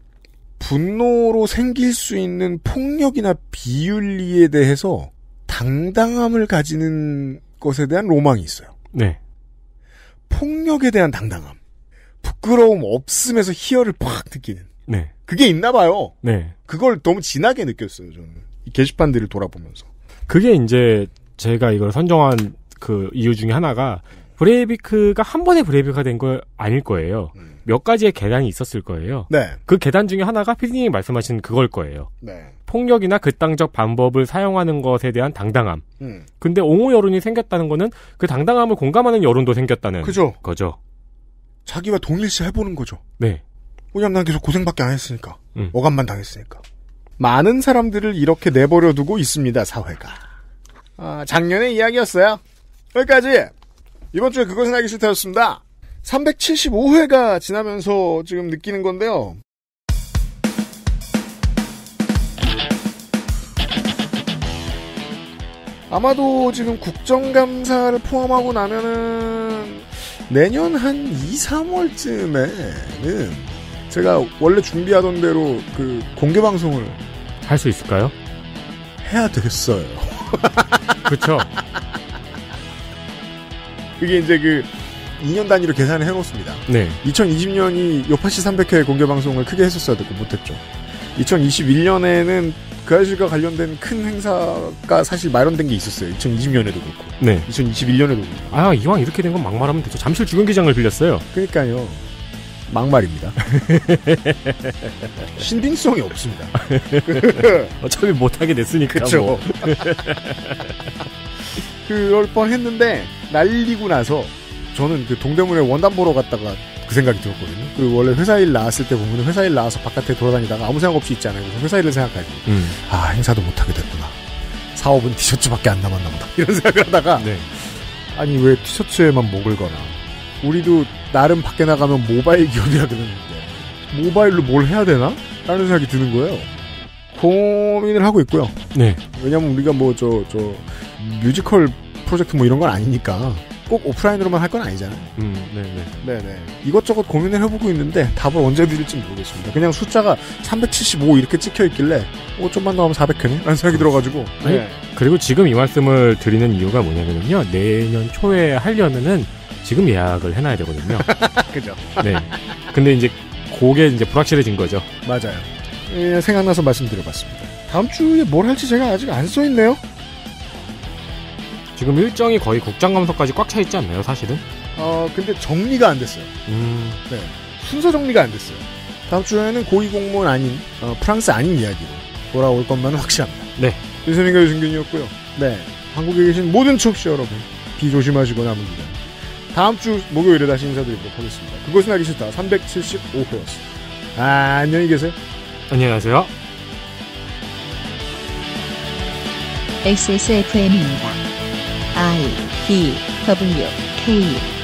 분노로 생길 수 있는 폭력이나 비윤리에 대해서 당당함을 가지는 것에 대한 로망이 있어요. 네. 폭력에 대한 당당함. 부끄러움 없음에서 희열을 팍 느끼는. 네. 그게 있나 봐요. 네. 그걸 너무 진하게 느꼈어요, 저는. 이 게시판들을 돌아보면서. 그게 이제 제가 이걸 선정한 그 이유 중에 하나가 브레이비크가 한 번에 브레이비크가 된 거 아닐 거예요. 음. 몇 가지의 계단이 있었을 거예요. 네. 그 계단 중에 하나가 피디님이 말씀하신 그걸 거예요. 네. 폭력이나 극단적 방법을 사용하는 것에 대한 당당함. 음. 근데 옹호 여론이 생겼다는 거는 그 당당함을 공감하는 여론도 생겼다는 그죠. 거죠. 자기와 동일시 해보는 거죠. 네. 왜냐면 난 계속 고생밖에 안 했으니까. 음. 어감만 당했으니까. 많은 사람들을 이렇게 내버려 두고 있습니다, 사회가. 아, 작년의 이야기였어요. 여기까지! 이번 주에 그것은 알기 싫다였습니다. 375회가 지나면서 지금 느끼는 건데요. 아마도 지금 국정감사를 포함하고 나면은 내년 한 2, 3월쯤에는 제가 원래 준비하던 대로 그 공개 방송을 할 수 있을까요? 해야 되겠어요. 그렇죠. 그게 이제 그 2년 단위로 계산을 해놓습니다. 네. 2020년이 요파시 300회 공개 방송을 크게 했었어야 됐고 못했죠. 2021년에는 그 아저씨가 관련된 큰 행사가 사실 마련된 게 있었어요. 2020년에도 그렇고. 네. 2021년에도 그렇고. 아, 이왕 이렇게 된 건 막말하면 되죠. 잠실 주경기장을 빌렸어요. 그러니까요. 막말입니다. [LAUGHS] 신빙성이 없습니다. [LAUGHS] 어차피 못하게 됐으니까. 그쵸. 뭐. [LAUGHS] 그럴 뻔 했는데 날리고 나서 저는 그 동대문에 원단 보러 갔다가 그 생각이 들었거든요. 그리고 원래 회사 일 나왔을 때 보면 회사 일 나와서 바깥에 돌아다니다가 아무 생각 없이 있잖아요. 그래서 회사 일을 생각하지. 음. 아, 행사도 못하게 됐구나. 사업은 티셔츠밖에 안 남았나 보다. [LAUGHS] 이런 생각을 하다가 네. 아니 왜 티셔츠에만 목을 거나 우리도 나름 밖에 나가면 모바일 기업이라 그러는데 모바일로 뭘 해야 되나? 라는 생각이 드는 거예요. 고민을 하고 있고요. 네. 왜냐면 우리가 뭐 저 저 뮤지컬 프로젝트 뭐 이런 건 아니니까 꼭 오프라인으로만 할 건 아니잖아요. 음, 네네. 네. 네네. 이것저것 고민을 해보고 있는데 답을 언제 드릴지 모르겠습니다. 그냥 숫자가 375 이렇게 찍혀 있길래 어, 좀만 나오면 400회네? 라는 생각이 아, 들어가지고. 네. 그리고 지금 이 말씀을 드리는 이유가 뭐냐면요. 내년 초에 하려면은 지금 예약을 해놔야 되거든요. [LAUGHS] 그죠. 네. 근데 이제 그게 이제 불확실해진 거죠. 맞아요. 예, 생각나서 말씀드려봤습니다. 다음 주에 뭘 할지 제가 아직 안 써있네요. 지금 일정이 거의 국장감사까지 꽉 차 있지 않나요, 사실은? 어, 근데 정리가 안 됐어요. 음. 네. 순서 정리가 안 됐어요. 다음 주에는 고위공무원 아닌, 어, 프랑스 아닌 이야기로 돌아올 것만 은 확실합니다. 네. 유선민과 유승균이었고요. 네. 한국에 계신 모든 청취 여러분, 비 조심하시고 남은 기간. 다음 주 목요일에 다시 인사드리도록 하겠습니다. 그것은 알기 싫다. 375회였습니다. 아, 안녕히 계세요. 안녕하세요 XSFM입니다. 爱、意和不有 K。